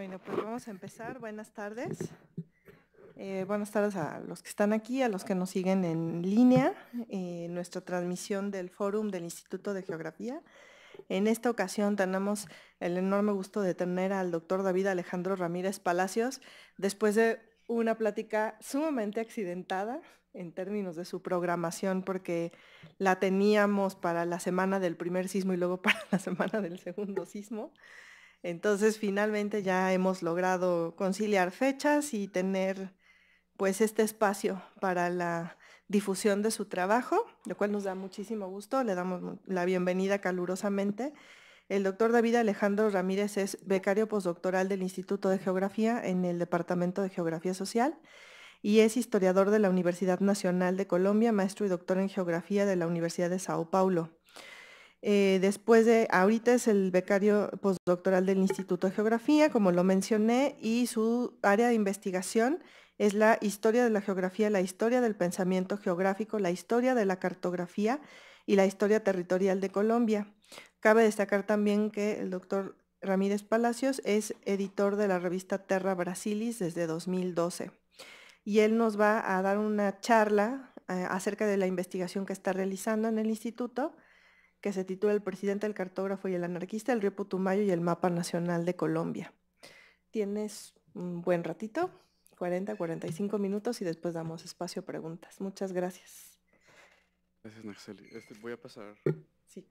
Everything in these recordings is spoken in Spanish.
Bueno, pues vamos a empezar. Buenas tardes. Eh, buenas tardes a los que están aquí, a los que nos siguen en línea, eh, nuestra transmisión del Fórum del Instituto de Geografía. En esta ocasión tenemos el enorme gusto de tener al doctor David Alejandro Ramírez Palacios, después de una plática sumamente accidentada en términos de su programación, porque la teníamos para la semana del primer sismo y luego para la semana del segundo sismo. Entonces finalmente ya hemos logrado conciliar fechas y tener pues este espacio para la difusión de su trabajo, lo cual nos da muchísimo gusto, le damos la bienvenida calurosamente. El doctor David Alejandro Ramírez es becario postdoctoral del Instituto de Geografía en el Departamento de Geografía Social y es historiador de la Universidad Nacional de Colombia, maestro y doctor en Geografía de la Universidad de Sao Paulo. Eh, después de, ahorita es el becario postdoctoral del Instituto de Geografía, como lo mencioné, y su área de investigación es la historia de la geografía, la historia del pensamiento geográfico, la historia de la cartografía y la historia territorial de Colombia. Cabe destacar también que el doctor Ramírez Palacios es editor de la revista Terra Brasilis desde 2012 y él nos va a dar una charla eh, acerca de la investigación que está realizando en el instituto que se titula El presidente, el cartógrafo y el anarquista, el río Putumayo y el mapa nacional de Colombia. Tienes un buen ratito, 40, 45 minutos y después damos espacio a preguntas. Muchas gracias. Gracias, Naxeli. Este, voy a pasar. Sí.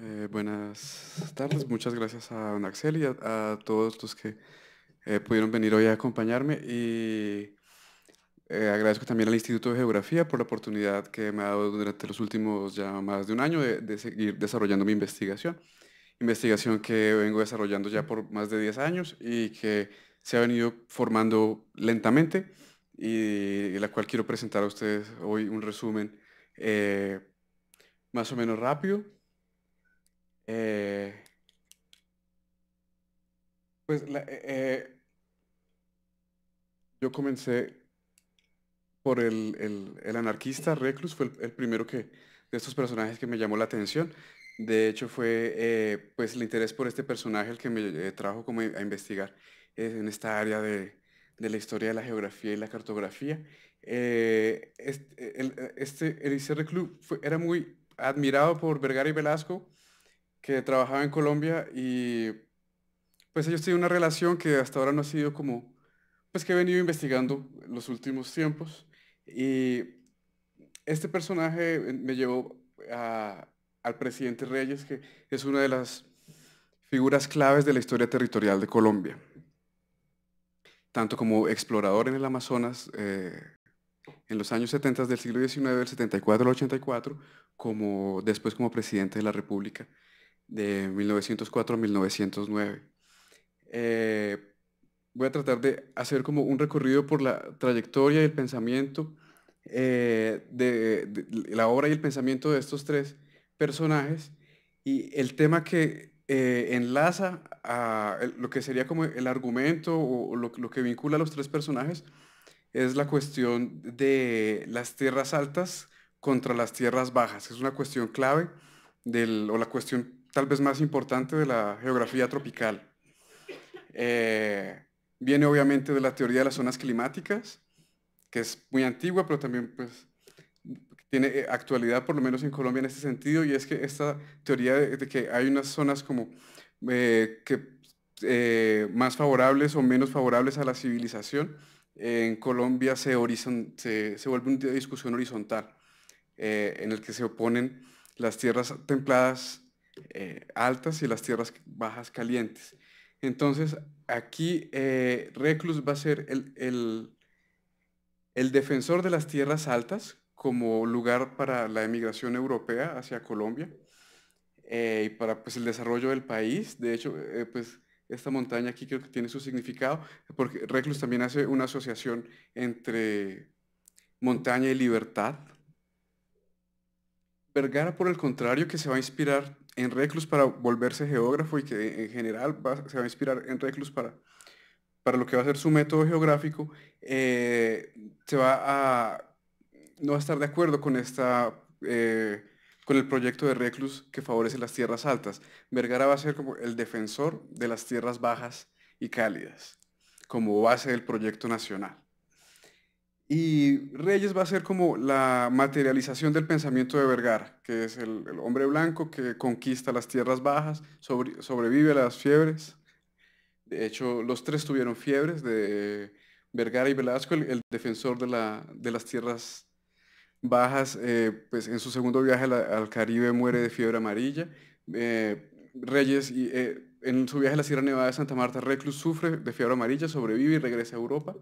Eh, buenas tardes, muchas gracias a Naxeli y a todos los que eh, pudieron venir hoy a acompañarme y eh, agradezco también al Instituto de Geografía por la oportunidad que me ha dado durante los últimos ya más de un año de, seguir desarrollando mi investigación. Investigación que vengo desarrollando ya por más de 10 años y que se ha venido formando lentamente y, la cual quiero presentar a ustedes hoy un resumen eh, más o menos rápido. pues la, yo comencé por el, anarquista, Reclus, fue el, primero que, de estos personajes que me llamó la atención. De hecho, fue eh, pues el interés por este personaje el que me eh, trajo como a investigar eh, en esta área de, la historia de la geografía y la cartografía. este, el, reclus era muy admirado por Vergara y Velasco, que trabajaba en Colombia y pues ellos tienen una relación que hasta ahora no ha sido como pues, que he venido investigando los últimos tiempos. Y este personaje eh, me llevó al presidente Reyes, que es una de las figuras claves de la historia territorial de Colombia. Tanto como explorador en el Amazonas eh, en los años 70 del siglo XIX, del 74 al 84, como después como presidente de la República de 1904 a 1909. Eh, voy a tratar de hacer como un recorrido por la trayectoria y el pensamiento eh, de, la obra y el pensamiento de estos tres personajes y el tema que eh, enlaza a lo que sería como el argumento o lo, que vincula a los tres personajes es la cuestión de las tierras altas contra las tierras bajas. Es una cuestión clave del, o la cuestión tal vez más importante de la geografía tropical. Eh, viene obviamente de la teoría de las zonas climáticas, que es muy antigua, pero también pues, tiene eh, actualidad, por lo menos en Colombia, en este sentido, y es que esta teoría de, que hay unas zonas como eh, eh, más favorables o menos favorables a la civilización, en Colombia se, se, se, vuelve una discusión horizontal, en el que se oponen las tierras templadas altas y las tierras bajas calientes. Entonces, aquí eh, Reclus va a ser el, el, defensor de las tierras altas como lugar para la emigración europea hacia Colombia eh, y para pues, el desarrollo del país. De hecho, eh, pues esta montaña aquí creo que tiene su significado, porque Reclus también hace una asociación entre montaña y libertad. Vergara, por el contrario, que se va a inspirar en Reclus para volverse geógrafo y que en general se va a inspirar en Reclus para, para lo que va a ser su método geográfico, eh, se va a no va a estar de acuerdo con esta eh, con el proyecto de Reclus que favorece las tierras altas. Vergara va a ser como el defensor de las tierras bajas y cálidas, como base del proyecto nacional. Y Reyes va a ser como la materialización del pensamiento de Vergara, que es el, hombre blanco que conquista las tierras bajas, sobrevive a las fiebres. De hecho, los tres tuvieron fiebres de Vergara y Velasco, el, defensor de, las tierras bajas, eh, pues en su segundo viaje al, Caribe muere de fiebre amarilla. Eh, Reyes eh, en su viaje a la Sierra Nevada de Santa Marta, Reclus sufre de fiebre amarilla, sobrevive y regresa a Europa.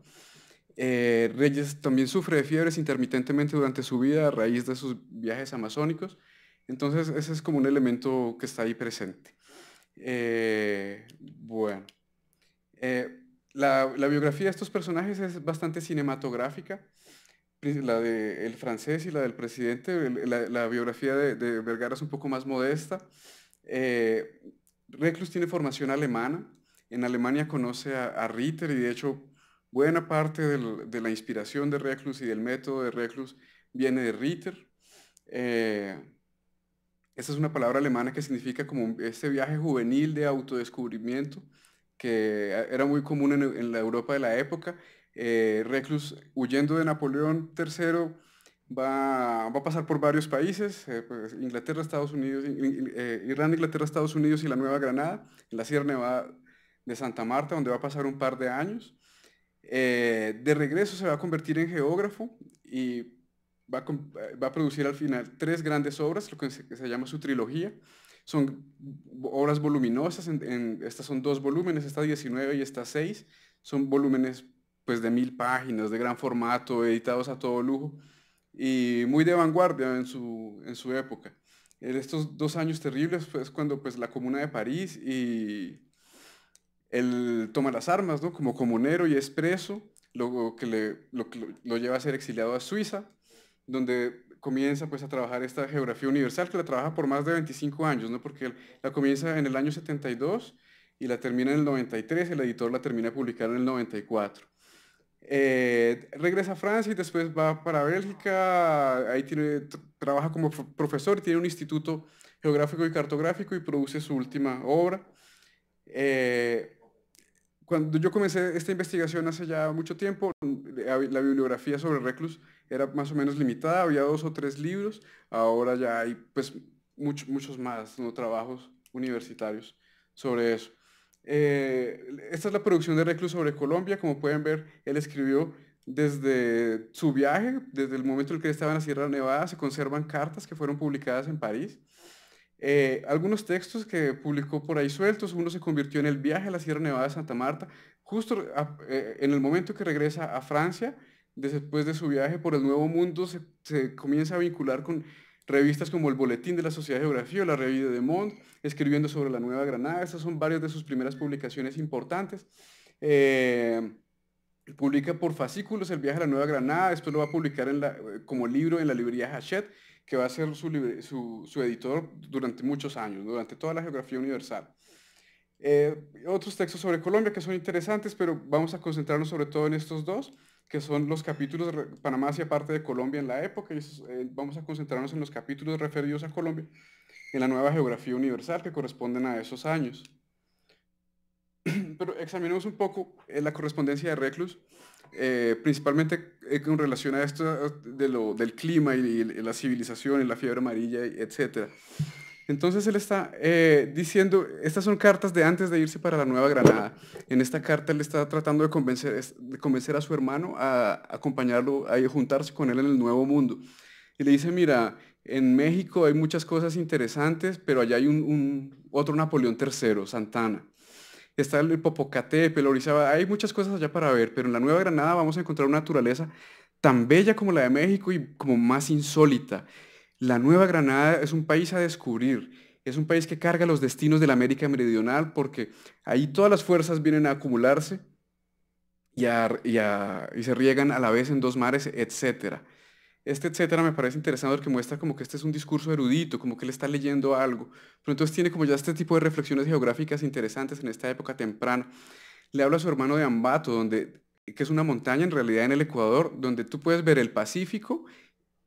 Eh, Reyes también sufre de fiebres intermitentemente durante su vida a raíz de sus viajes amazónicos. Entonces, ese es como un elemento que está ahí presente. Eh, bueno. Eh, la, biografía de estos personajes es bastante cinematográfica. La del francés y la del presidente. La, biografía de, Vergara es un poco más modesta. Reclus tiene formación alemana. En Alemania conoce a Ritter y de hecho Buena parte de la inspiración de Reclus y del método de Reclus viene de Ritter. Eh, esta es una palabra alemana que significa como este viaje juvenil de autodescubrimiento que era muy común en, la Europa de la época. Eh, Reclus, huyendo de Napoleón III, va, a pasar por varios países, eh, pues, Inglaterra, Estados Unidos, Irlanda, Inglaterra, Estados Unidos y la Nueva Granada, en la Sierra Nevada de Santa Marta, donde va a pasar un par de años. Eh, de regreso se va a convertir en geógrafo y va a, eh, producir al final tres grandes obras, lo que se, llama su trilogía. Son obras voluminosas, estas son dos volúmenes, esta 19 y esta 6. Son volúmenes pues de mil páginas, de gran formato, editados a todo lujo y muy de vanguardia en su, en su época. En estos dos años terribles es pues, cuando pues, la Comuna de París y él toma las armas, ¿no? Como comunero y es preso, que, lo, lleva a ser exiliado a Suiza, donde comienza pues a trabajar esta geografía universal que la trabaja por más de 25 años, ¿no? Porque la comienza en el año 72 y la termina en el 93, el editor la termina de publicar en el 94. Eh, regresa a Francia y después va para Bélgica, ahí tiene, trabaja como profesor, tiene un instituto geográfico y cartográfico y produce su última obra. Eh, cuando yo comencé esta investigación hace ya mucho tiempo, la bibliografía sobre Reclus era más o menos limitada, había dos o tres libros, ahora ya hay pues, muchos más trabajos universitarios sobre eso. Eh, esta es la producción de Reclus sobre Colombia, como pueden ver, él escribió desde su viaje, desde el momento en el que estaba en la Sierra Nevada, se conservan cartas que fueron publicadas en París, eh, algunos textos que publicó por ahí sueltos. Uno se convirtió en el viaje a la Sierra Nevada de Santa Marta, justo eh, en el momento que regresa a Francia, después de su viaje por el Nuevo Mundo, se, comienza a vincular con revistas como el Boletín de la Sociedad de Geografía, la Revista de mont escribiendo sobre la Nueva Granada. Estas son varias de sus primeras publicaciones importantes. Eh, publica por fascículos el viaje a la Nueva Granada, después lo va a publicar como libro en la librería Hachette que va a ser su, editor durante muchos años, durante toda la geografía universal. Eh, otros textos sobre Colombia que son interesantes, pero vamos a concentrarnos sobre todo en estos dos, que son los capítulos de Panamá hacia parte de Colombia en la época, y eh, vamos a concentrarnos en los capítulos referidos a Colombia en la nueva geografía universal que corresponden a esos años. Pero examinemos un poco eh, la correspondencia de Reclus eh, principalmente eh, con relación a esto de lo, del clima y, la civilización y la fiebre amarilla, etc. Entonces él está eh, diciendo, estas son cartas de antes de irse para la Nueva Granada. En esta carta él está tratando de convencer, a su hermano a acompañarlo, a juntarse con él en el Nuevo Mundo. Y le dice, mira, en México hay muchas cosas interesantes, pero allá hay otro Napoleón III, Santana está el Popocatépetl, Pelorizaba, hay muchas cosas allá para ver, pero en la Nueva Granada vamos a encontrar una naturaleza tan bella como la de México y como más insólita. La Nueva Granada es un país a descubrir. Es un país que carga los destinos de la América Meridional porque ahí todas las fuerzas vienen a acumularse y, y se riegan a la vez en dos mares, etcétera. Este etcétera me parece interesante porque muestra como que este es un discurso erudito, como que él está leyendo algo. Pero entonces tiene como ya este tipo de reflexiones geográficas interesantes en esta época temprana. Le habla a su hermano de Ambato, donde, que es una montaña en realidad en el Ecuador, donde tú puedes ver el Pacífico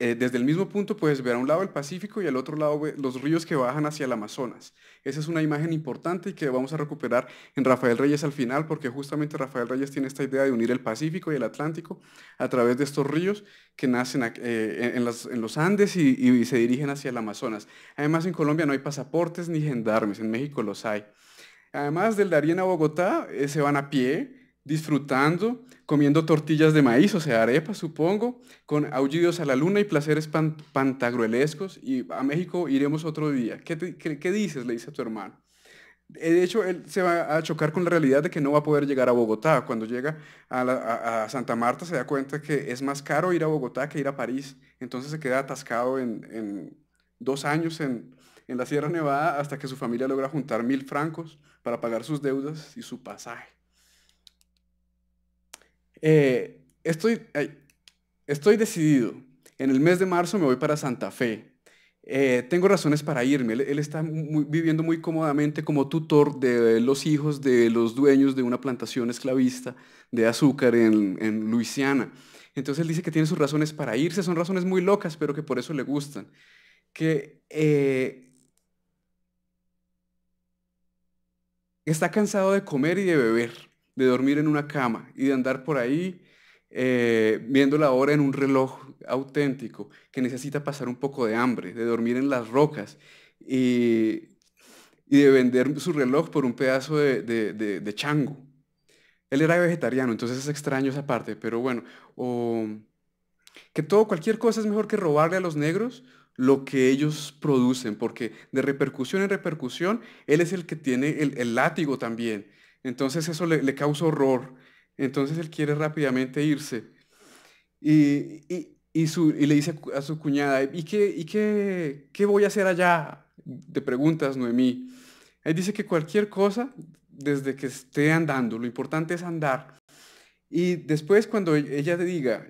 eh, desde el mismo punto puedes ver a un lado el Pacífico y al otro lado los ríos que bajan hacia el Amazonas. Esa es una imagen importante y que vamos a recuperar en Rafael Reyes al final, porque justamente Rafael Reyes tiene esta idea de unir el Pacífico y el Atlántico a través de estos ríos que nacen eh, en, los Andes y, se dirigen hacia el Amazonas. Además, en Colombia no hay pasaportes ni gendarmes, en México los hay. Además del Darien a Bogotá, eh, se van a pie, disfrutando, comiendo tortillas de maíz, o sea, arepas, supongo, con aullidos a la luna y placeres pantagruelescos, y a México iremos otro día. ¿Qué, dices? Le dice a tu hermano. Eh, de hecho, él se va a chocar con la realidad de que no va a poder llegar a Bogotá. Cuando llega a, Santa Marta se da cuenta que es más caro ir a Bogotá que ir a París. Entonces se queda atascado en, dos años en la Sierra Nevada hasta que su familia logra juntar mil francos para pagar sus deudas y su pasaje. Eh, estoy, eh, estoy decidido. En el mes de marzo me voy para Santa Fe. Eh, tengo razones para irme. Él, está viviendo muy cómodamente como tutor de los hijos de los dueños de una plantación esclavista de azúcar en, Luisiana. Entonces él dice que tiene sus razones para irse, son razones muy locas, pero que por eso le gustan. Que está cansado de comer y de beber de dormir en una cama y de andar por ahí eh, viendo la hora en un reloj auténtico, que necesita pasar un poco de hambre, de dormir en las rocas y, de vender su reloj por un pedazo de, chango. Él era vegetariano, entonces es extraño esa parte, pero bueno, que todo, cualquier cosa es mejor que robarle a los negros lo que ellos producen, porque de repercusión en repercusión, él es el que tiene el, el látigo también entonces eso le, causa horror. Entonces él quiere rápidamente irse. Y, le dice a su cuñada, ¿y, qué, y qué, voy a hacer allá? de preguntas, Noemí. Él dice que cualquier cosa, desde que esté andando, lo importante es andar. Y después cuando e-, ella te diga,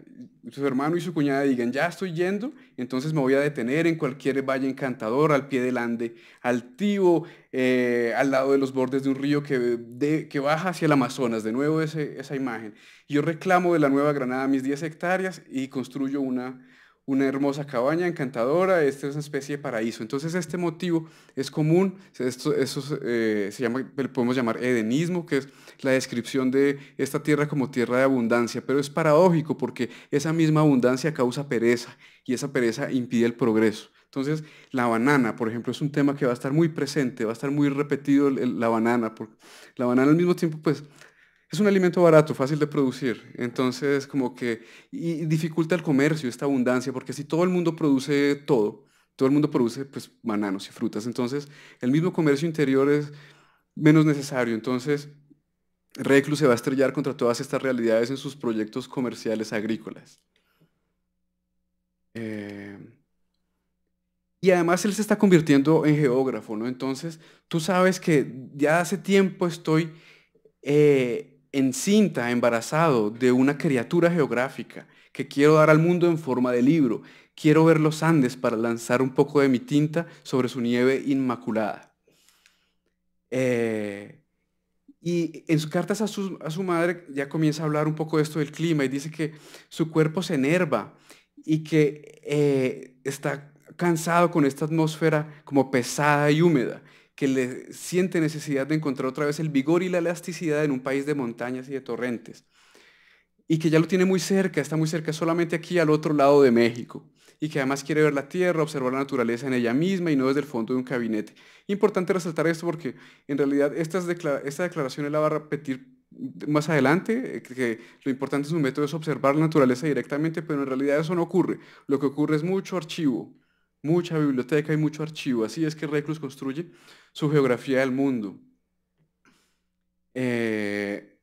su hermano y su cuñada digan, ya estoy yendo, entonces me voy a detener en cualquier valle encantador, al pie del ande, altivo, eh, al lado de los bordes de un río que, que baja hacia el Amazonas, de nuevo esa imagen. Yo reclamo de la Nueva Granada mis 10 hectáreas y construyo una, una hermosa cabaña encantadora, esta es una especie de paraíso. Entonces este motivo es común, eso eh, se llama, podemos llamar edenismo, que es la descripción de esta tierra como tierra de abundancia, pero es paradójico porque esa misma abundancia causa pereza y esa pereza impide el progreso. Entonces, la banana, por ejemplo, es un tema que va a estar muy presente, va a estar muy repetido la banana. Porque la banana al mismo tiempo, pues, es un alimento barato, fácil de producir. Entonces, como que dificulta el comercio, esta abundancia, porque si todo el mundo produce todo, todo el mundo produce, pues, bananos y frutas. Entonces, el mismo comercio interior es menos necesario. Entonces, Reclus se va a estrellar contra todas estas realidades en sus proyectos comerciales agrícolas. Eh, y además él se está convirtiendo en geógrafo, ¿no? Entonces, tú sabes que ya hace tiempo estoy eh, en encinta, embarazado de una criatura geográfica que quiero dar al mundo en forma de libro. Quiero ver los Andes para lanzar un poco de mi tinta sobre su nieve inmaculada. Eh, y en sus cartas a su, madre ya comienza a hablar un poco de esto del clima y dice que su cuerpo se enerva y que eh, está cansado con esta atmósfera como pesada y húmeda, que le siente necesidad de encontrar otra vez el vigor y la elasticidad en un país de montañas y de torrentes. Y que ya lo tiene muy cerca, está muy cerca, solamente aquí al otro lado de México y que además quiere ver la tierra, observar la naturaleza en ella misma y no desde el fondo de un gabinete. Importante resaltar esto porque en realidad esta declaración la va a repetir más adelante, eh, que lo importante en su método es observar la naturaleza directamente, pero en realidad eso no ocurre. Lo que ocurre es mucho archivo, mucha biblioteca y mucho archivo. Así es que Reclus construye su geografía del mundo. Eh,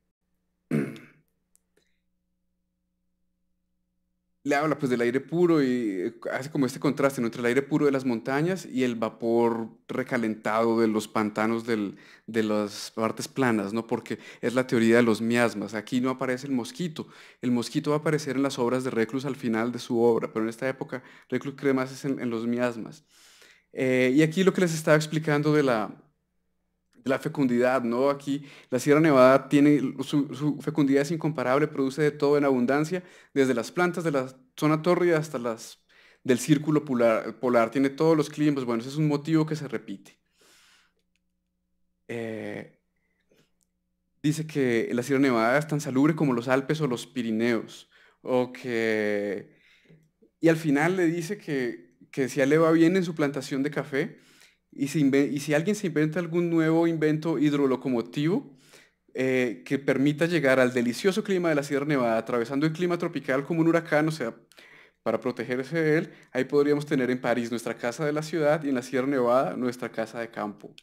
le habla pues del aire puro y eh, hace como este contraste entre el aire puro de las montañas y el vapor recalentado de los pantanos de las partes planas, ¿no? Porque es la teoría de los miasmas. Aquí no aparece el mosquito. El mosquito va a aparecer en las obras de Reclus al final de su obra, pero en esta época Reclus cree más en, los miasmas. Eh, y aquí lo que les estaba explicando de la, la fecundidad, ¿no? Aquí la Sierra Nevada tiene, su, fecundidad es incomparable, produce de todo en abundancia, desde las plantas de la zona tórrida hasta las del círculo polar, tiene todos los climas, bueno, ese es un motivo que se repite. Eh, dice que la Sierra Nevada es tan salubre como los Alpes o los Pirineos, o que... Y al final le dice que, que le va bien en su plantación de café, y si, alguien se inventa algún nuevo invento hidrolocomotivo eh, que permita llegar al delicioso clima de la Sierra Nevada atravesando el clima tropical como un huracán, o sea, para protegerse de él, ahí podríamos tener en París nuestra casa de la ciudad y en la Sierra Nevada nuestra casa de campo.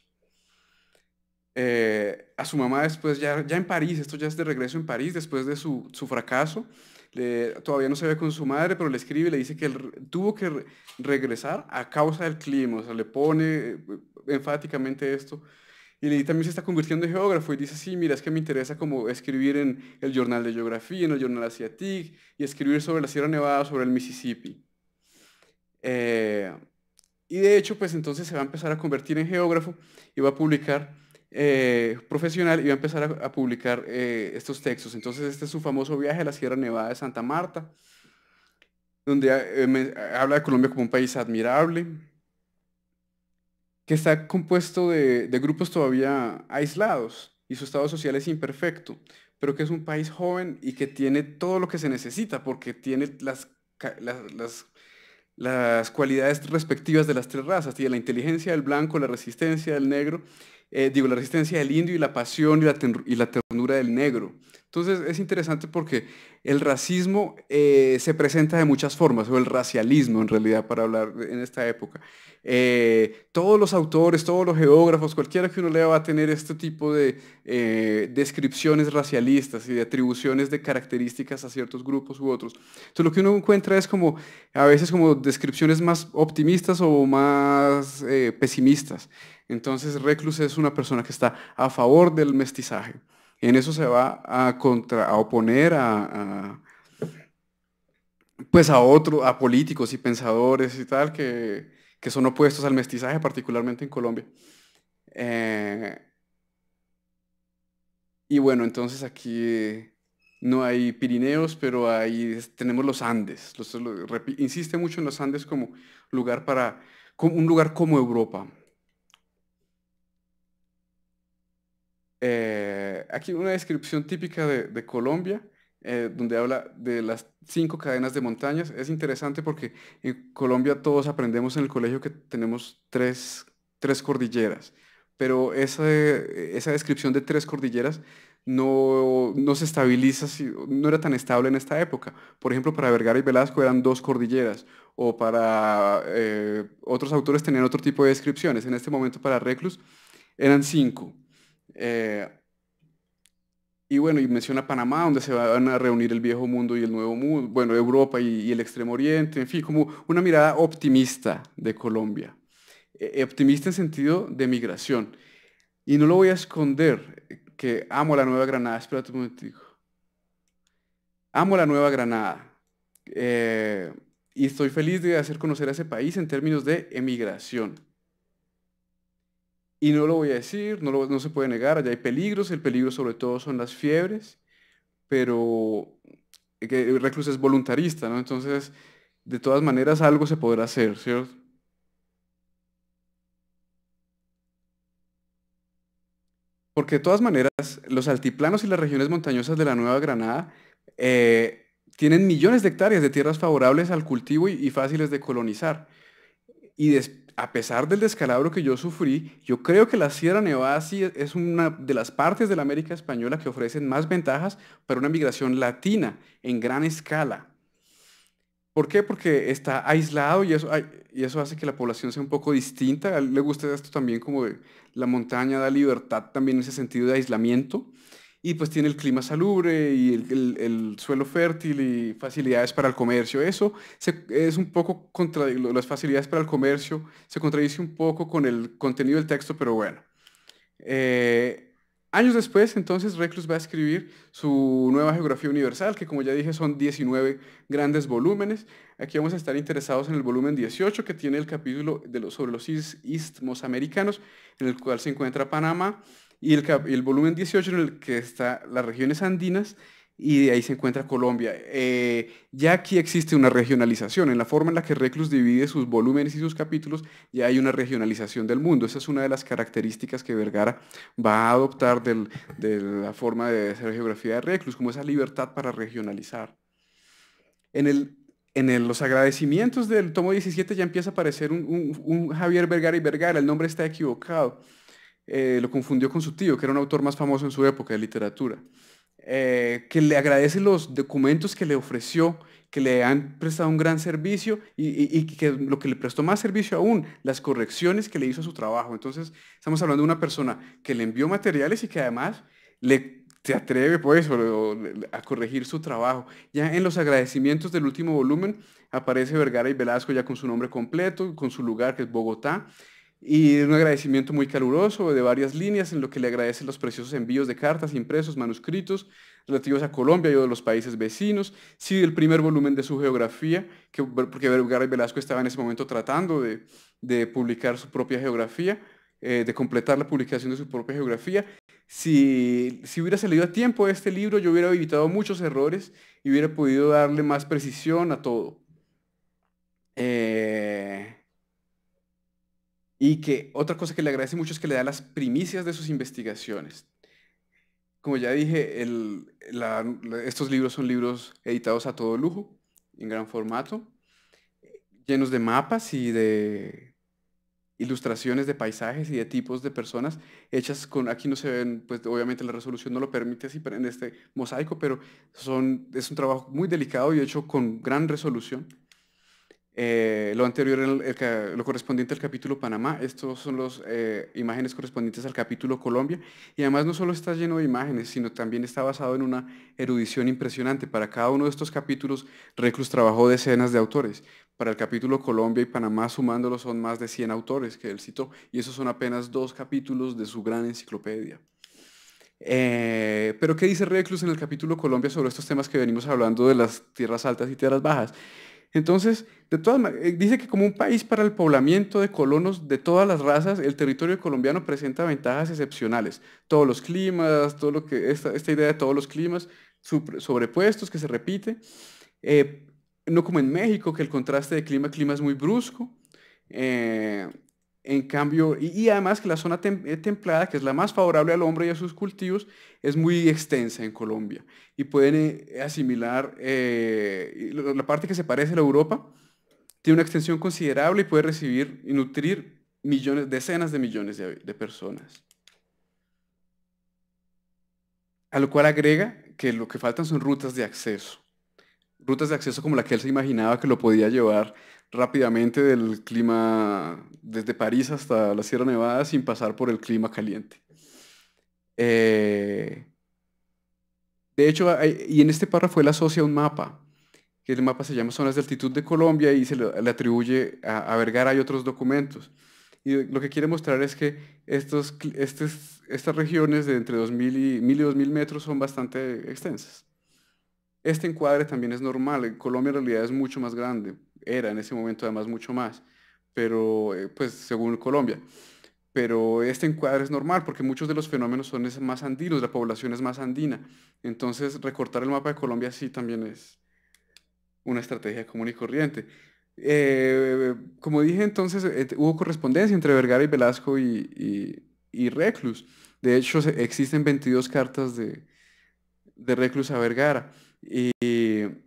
Eh, a su mamá después, ya, en París, esto ya es de regreso en París, después de su fracaso, todavía no se ve con su madre, pero le escribe y le dice que él tuvo que regresar a causa del clima, o sea, le pone eh, enfáticamente esto. Y también se está convirtiendo en geógrafo y dice, sí, mira, es que me interesa como escribir en el Jornal de Geografía, en el Jornal Asiatic, y escribir sobre la Sierra Nevada, sobre el Mississippi. Eh, y de hecho, pues entonces se va a empezar a convertir en geógrafo y va a publicar eh, profesional y va a empezar a, publicar eh, estos textos. Entonces este es su famoso viaje a la Sierra Nevada de Santa Marta, donde eh, habla de Colombia como un país admirable, que está compuesto de, grupos todavía aislados y su estado social es imperfecto, pero que es un país joven y que tiene todo lo que se necesita, porque tiene las, las, cualidades respectivas de las tres razas, la inteligencia del blanco, la resistencia del negro eh, digo, la resistencia del indio y la pasión y la, ternura del negro. Entonces es interesante porque el racismo eh, se presenta de muchas formas, o el racialismo en realidad, para hablar en esta época. Eh, todos los autores, todos los geógrafos, cualquiera que uno lea va a tener este tipo de descripciones racialistas y de atribuciones de características a ciertos grupos u otros. Entonces lo que uno encuentra es como, a veces como descripciones más optimistas o más pesimistas. Entonces Reclus es una persona que está a favor del mestizaje. En eso se va a, contra, a oponer a, pues a otros, a políticos y pensadores y tal, que, son opuestos al mestizaje, particularmente en Colombia. Eh, y bueno, entonces aquí no hay Pirineos, pero ahí tenemos los Andes. insiste mucho en los Andes como lugar para, como un lugar como Europa. Eh, aquí una descripción típica de, Colombia, eh, donde habla de las cinco cadenas de montañas. Es interesante porque en Colombia todos aprendemos en el colegio que tenemos tres, cordilleras, pero esa, esa descripción de tres cordilleras no, se estabiliza, no era tan estable en esta época. Por ejemplo, para Vergara y Velasco eran dos cordilleras, o para eh, otros autores tenían otro tipo de descripciones. En este momento para Reclus eran cinco. Eh, y bueno, y menciona Panamá, donde se van a reunir el viejo mundo y el nuevo mundo, bueno, Europa y, el Extremo Oriente, en fin, como una mirada optimista de Colombia, e, e optimista en sentido de migración. Y no lo voy a esconder, que amo la Nueva Granada, espera un momento, Amo la Nueva Granada. Eh, y estoy feliz de hacer conocer a ese país en términos de emigración. Y no lo voy a decir, no, se puede negar, allá hay peligros, el peligro sobre todo son las fiebres, pero eh, el recluso es voluntarista, ¿no? Entonces, de todas maneras, algo se podrá hacer, ¿cierto? Porque de todas maneras, los altiplanos y las regiones montañosas de la Nueva Granada eh, tienen millones de hectáreas de tierras favorables al cultivo y fáciles de colonizar y a pesar del descalabro que yo sufrí, yo creo que la Sierra Nevada sí e, es una de las partes de la América Española que ofrecen más ventajas para una migración latina en gran escala. ¿Por qué? Porque está aislado y eso, y eso hace que la población sea un poco distinta. A le gusta esto también como la montaña da libertad también en ese sentido de aislamiento y pues tiene el clima salubre y el, suelo fértil y facilidades para el comercio. Eso se, es un poco contra las facilidades para el comercio, se contradice un poco con el contenido del texto, pero bueno. Eh, años después, entonces, Reclus va a escribir su nueva Geografía Universal, que como ya dije son 19 grandes volúmenes. Aquí vamos a estar interesados en el volumen 18, que tiene el capítulo de sobre los istmos americanos, en el cual se encuentra Panamá, y el, volumen 18 en el que está las regiones andinas y de ahí se encuentra Colombia. Eh, ya aquí existe una regionalización, en la forma en la que Reclus divide sus volúmenes y sus capítulos, ya hay una regionalización del mundo. Esa es una de las características que Vergara va a adoptar de la forma de hacer geografía de Reclus, como esa libertad para regionalizar. En, los agradecimientos del tomo 17 ya empieza a aparecer un Javier Vergara y Vergara, el nombre está equivocado. Eh, lo confundió con su tío, que era un autor más famoso en su época de literatura, eh, que le agradece los documentos que le ofreció, que le han prestado un gran servicio y, que lo que le prestó más servicio aún, las correcciones que le hizo a su trabajo. Entonces, estamos hablando de una persona que le envió materiales y que además le se atreve pues, a corregir su trabajo. Ya en los agradecimientos del último volumen aparece Vergara y Velasco ya con su nombre completo, con su lugar que es Bogotá, y un agradecimiento muy caluroso de varias líneas en lo que le agradece los preciosos envíos de cartas, impresos, manuscritos relativos a Colombia y a los países vecinos. si el primer volumen de su geografía, que, porque Garay Velasco estaba en ese momento tratando de, publicar su propia geografía, eh, de completar la publicación de su propia geografía. Si, si hubiera salido a tiempo este libro, yo hubiera evitado muchos errores y hubiera podido darle más precisión a todo. Eh... Y que otra cosa que le agradece mucho es que le da las primicias de sus investigaciones. Como ya dije, estos libros son libros editados a todo lujo, en gran formato, llenos de mapas y de ilustraciones de paisajes y de tipos de personas hechas con, aquí no se ven, pues obviamente la resolución no lo permite así en este mosaico, pero son, es un trabajo muy delicado y hecho con gran resolución eh, lo anterior, lo correspondiente al capítulo Panamá, estos son las eh, imágenes correspondientes al capítulo Colombia, y además no solo está lleno de imágenes, sino también está basado en una erudición impresionante. Para cada uno de estos capítulos, Reclus trabajó decenas de autores. Para el capítulo Colombia y Panamá, sumándolo, son más de 100 autores que él citó, y esos son apenas dos capítulos de su gran enciclopedia. Eh, pero ¿qué dice Reclus en el capítulo Colombia sobre estos temas que venimos hablando de las tierras altas y tierras bajas? Entonces, eh, dice que como un país para el poblamiento de colonos de todas las razas, el territorio colombiano presenta ventajas excepcionales. Todos los climas, esta, idea de todos los climas sobrepuestos que se repite, eh, no como en México que el contraste de clima clima es muy brusco. Eh, en cambio, y, además que la zona eh, templada, que es la más favorable al hombre y a sus cultivos, es muy extensa en Colombia y pueden eh, asimilar eh, la parte que se parece a la Europa, tiene una extensión considerable y puede recibir y nutrir millones, decenas de millones de, de personas. A lo cual agrega que lo que faltan son rutas de acceso rutas de acceso como la que él se imaginaba que lo podía llevar rápidamente del clima desde París hasta la Sierra Nevada sin pasar por el clima caliente. Eh, de hecho, y en este párrafo él asocia un mapa, que el mapa se llama Zonas de Altitud de Colombia y se le, atribuye a, a, Vergara y otros documentos. Y lo que quiere mostrar es que estos, estas regiones de entre 2.000 y, 1.000 y 2.000 metros son bastante extensas. Este encuadre también es normal. Colombia en realidad es mucho más grande. Era en ese momento además mucho más. Pero eh, pues según Colombia. Pero este encuadre es normal porque muchos de los fenómenos son más andinos, la población es más andina. Entonces recortar el mapa de Colombia sí también es una estrategia común y corriente. Eh, como dije entonces, eh, hubo correspondencia entre Vergara y Velasco y, y, Reclus. De hecho, existen 22 cartas de, de Reclus a Vergara. Y eh,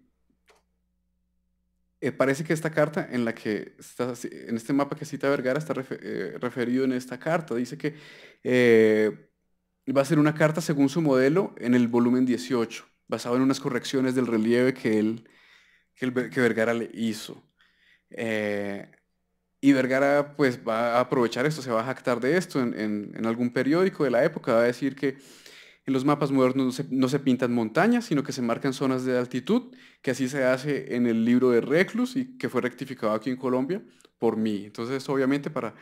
parece que esta carta en la que está, en este mapa que cita Vergara está eh, referido en esta carta. Dice que eh, va a ser una carta según su modelo en el volumen 18, basado en unas correcciones del relieve que él, que, Vergara le hizo. y Vergara pues va a aprovechar esto, se va a jactar de esto en algún periódico de la época, va a decir que en los mapas modernos no se, pintan montañas, sino que se marcan zonas de altitud, que así se hace en el libro de Reclus y que fue rectificado aquí en Colombia por mí. Entonces, obviamente, para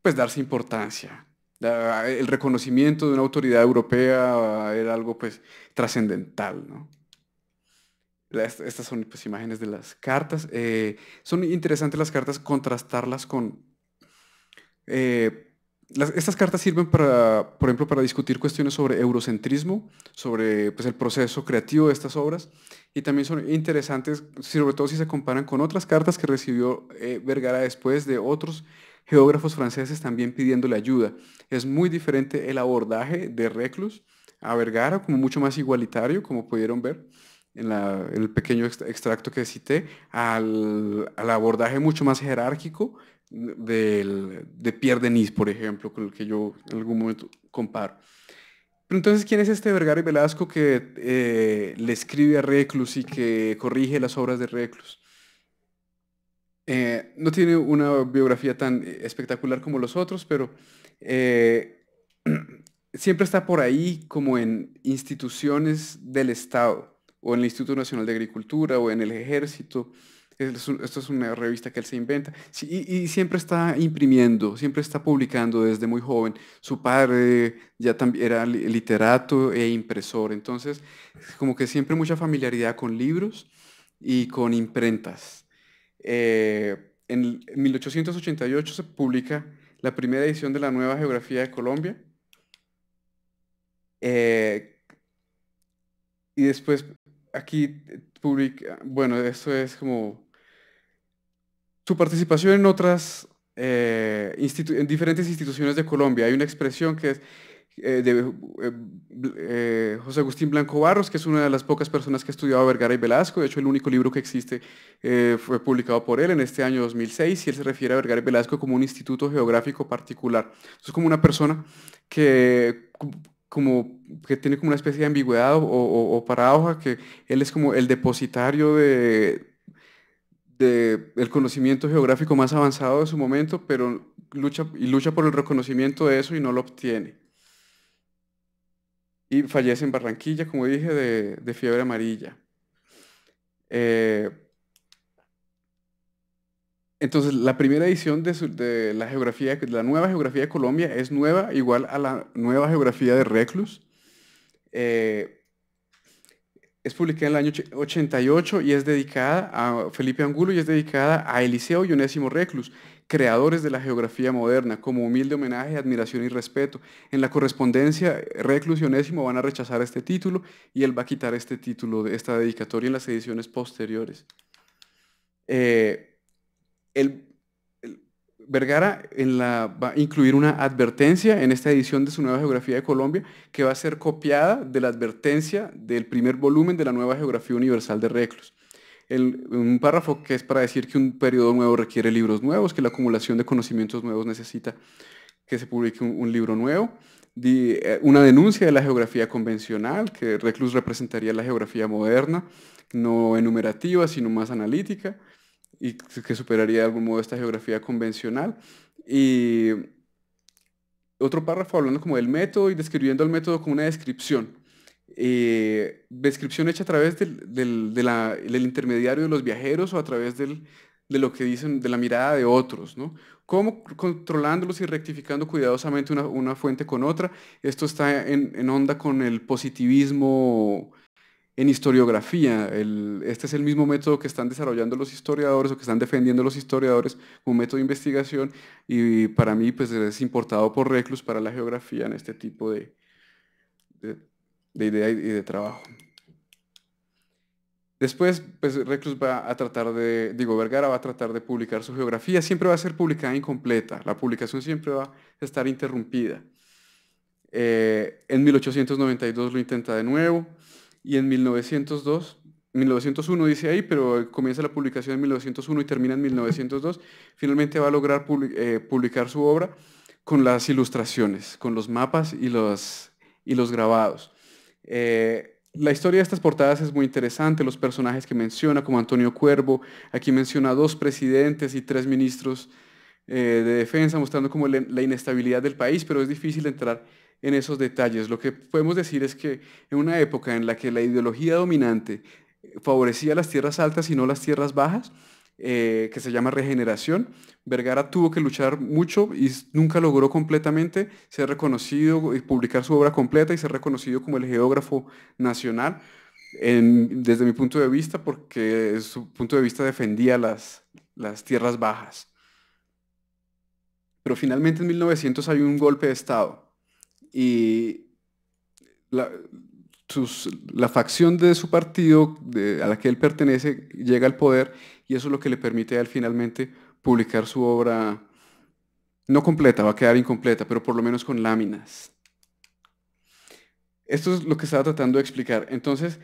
pues darse importancia. El reconocimiento de una autoridad europea era algo pues trascendental, Estas son pues, imágenes de las cartas. Eh, son interesantes las cartas contrastarlas con eh, estas cartas sirven para, por ejemplo, para discutir cuestiones sobre eurocentrismo, sobre pues, el proceso creativo de estas obras, y también son interesantes, sobre todo si se comparan con otras cartas que recibió eh, Vergara después de otros geógrafos franceses también pidiéndole ayuda. Es muy diferente el abordaje de Reclus a Vergara, como mucho más igualitario, como pudieron ver. En, el pequeño extracto que cité, al, abordaje mucho más jerárquico de Pierre Denis, por ejemplo, con el que yo en algún momento comparo. Pero entonces, ¿quién es este Vergara Velasco que eh, le escribe a Reclus y que corrige las obras de Reclus? Eh, no tiene una biografía tan eh, espectacular como los otros, pero siempre está por ahí como en instituciones del Estado, o en el Instituto Nacional de Agricultura, o en el Ejército, esto es una revista que él se inventa, y, siempre está imprimiendo, siempre está publicando desde muy joven. Su padre ya también era literato e impresor, entonces como que siempre mucha familiaridad con libros y con imprentas. Eh, en 1888 se publica la primera edición de la Nueva Geografía de Colombia. Eh, y después aquí eh, publica, bueno, esto es como su participación en otras, eh, en diferentes instituciones de Colombia, hay una expresión que es eh, de eh, José Agustín Blanco Barros, que es una de las pocas personas que ha estudiado a Vergara y Velasco, de hecho el único libro que existe fue publicado por él en este año 2006, y él se refiere a Vergara y Velasco como un instituto geográfico particular. Es como una persona que como que tiene como una especie de ambigüedad o paradoja, que él es como el depositario de, del conocimiento geográfico más avanzado de su momento, pero lucha, y lucha por el reconocimiento de eso y no lo obtiene. Y fallece en Barranquilla, como dije, de, fiebre amarilla. Eh, entonces, la primera edición de, la geografía, de la nueva geografía de Colombia es nueva, igual a la nueva geografía de Reclus. Eh, es publicada en el año 88 y es dedicada a Felipe Angulo y es dedicada a Eliseo y Onésimo Reclus, creadores de la geografía moderna, como humilde homenaje, admiración y respeto. En la correspondencia, Reclus y Onésimo van a rechazar este título y él va a quitar este título, de esta dedicatoria en las ediciones posteriores. Eh, Vergara va a incluir una advertencia en esta edición de su Nueva Geografía de Colombia que va a ser copiada de la advertencia del primer volumen de la Nueva Geografía Universal de Reclus. un párrafo que es para decir que un periodo nuevo requiere libros nuevos, que la acumulación de conocimientos nuevos necesita que se publique un, libro nuevo, eh, una denuncia de la geografía convencional, que Reclus representaría la geografía moderna, no enumerativa, sino más analítica, y que superaría de algún modo esta geografía convencional. Y otro párrafo hablando como del método y describiendo el método como una descripción. Eh, descripción hecha a través del, intermediario de los viajeros o a través de lo que dicen, de la mirada de otros, ¿no? Cómo controlándolos y rectificando cuidadosamente una, fuente con otra. Esto está en, en onda con el positivismo en historiografía, este es el mismo método que están desarrollando los historiadores o que están defendiendo los historiadores como método de investigación y para mí pues es importado por Reclus para la geografía en este tipo de, de, idea y de trabajo. Después, pues Reclus va a tratar de, digo, Vergara va a tratar de publicar su geografía, siempre va a ser publicada incompleta, la publicación siempre va a estar interrumpida. Eh, en 1892 lo intenta de nuevo, y en 1902, 1901 dice ahí, pero comienza la publicación en 1901 y termina en 1902, finalmente va a lograr eh, publicar su obra con las ilustraciones, con los mapas y los, y los grabados. Eh, la historia de estas portadas es muy interesante, los personajes que menciona, como Antonio Cuervo, aquí menciona dos presidentes y tres ministros eh, de defensa, mostrando como la inestabilidad del país, pero es difícil entrar en esos detalles. Lo que podemos decir es que en una época en la que la ideología dominante favorecía las tierras altas y no las tierras bajas, eh, que se llama regeneración. Vergara tuvo que luchar mucho y nunca logró completamente ser reconocido y publicar su obra completa y ser reconocido como el geógrafo nacional, desde mi punto de vista, porque su punto de vista defendía las, las tierras bajas. Pero finalmente en 1900 hay un golpe de Estado y la, facción de su partido a la que él pertenece llega al poder y eso es lo que le permite a él finalmente publicar su obra, no completa, va a quedar incompleta, pero por lo menos con láminas. Esto es lo que estaba tratando de explicar. Entonces,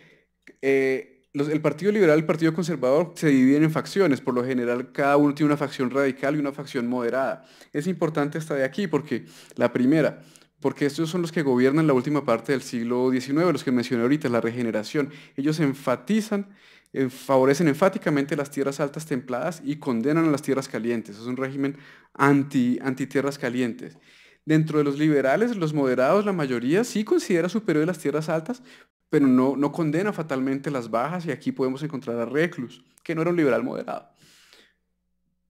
eh, el Partido Liberal y el Partido Conservador se dividen en facciones. Por lo general, cada uno tiene una facción radical y una facción moderada. Es importante esta de aquí porque la primera, porque estos son los que gobiernan la última parte del siglo XIX, los que mencioné ahorita, la regeneración. Ellos enfatizan, eh, favorecen enfáticamente las tierras altas templadas y condenan a las tierras calientes. Es un régimen anti, tierras calientes. Dentro de los liberales, los moderados, la mayoría sí considera superior a las tierras altas, pero no, no condena fatalmente las bajas y aquí podemos encontrar a Reclus, que no era un liberal moderado.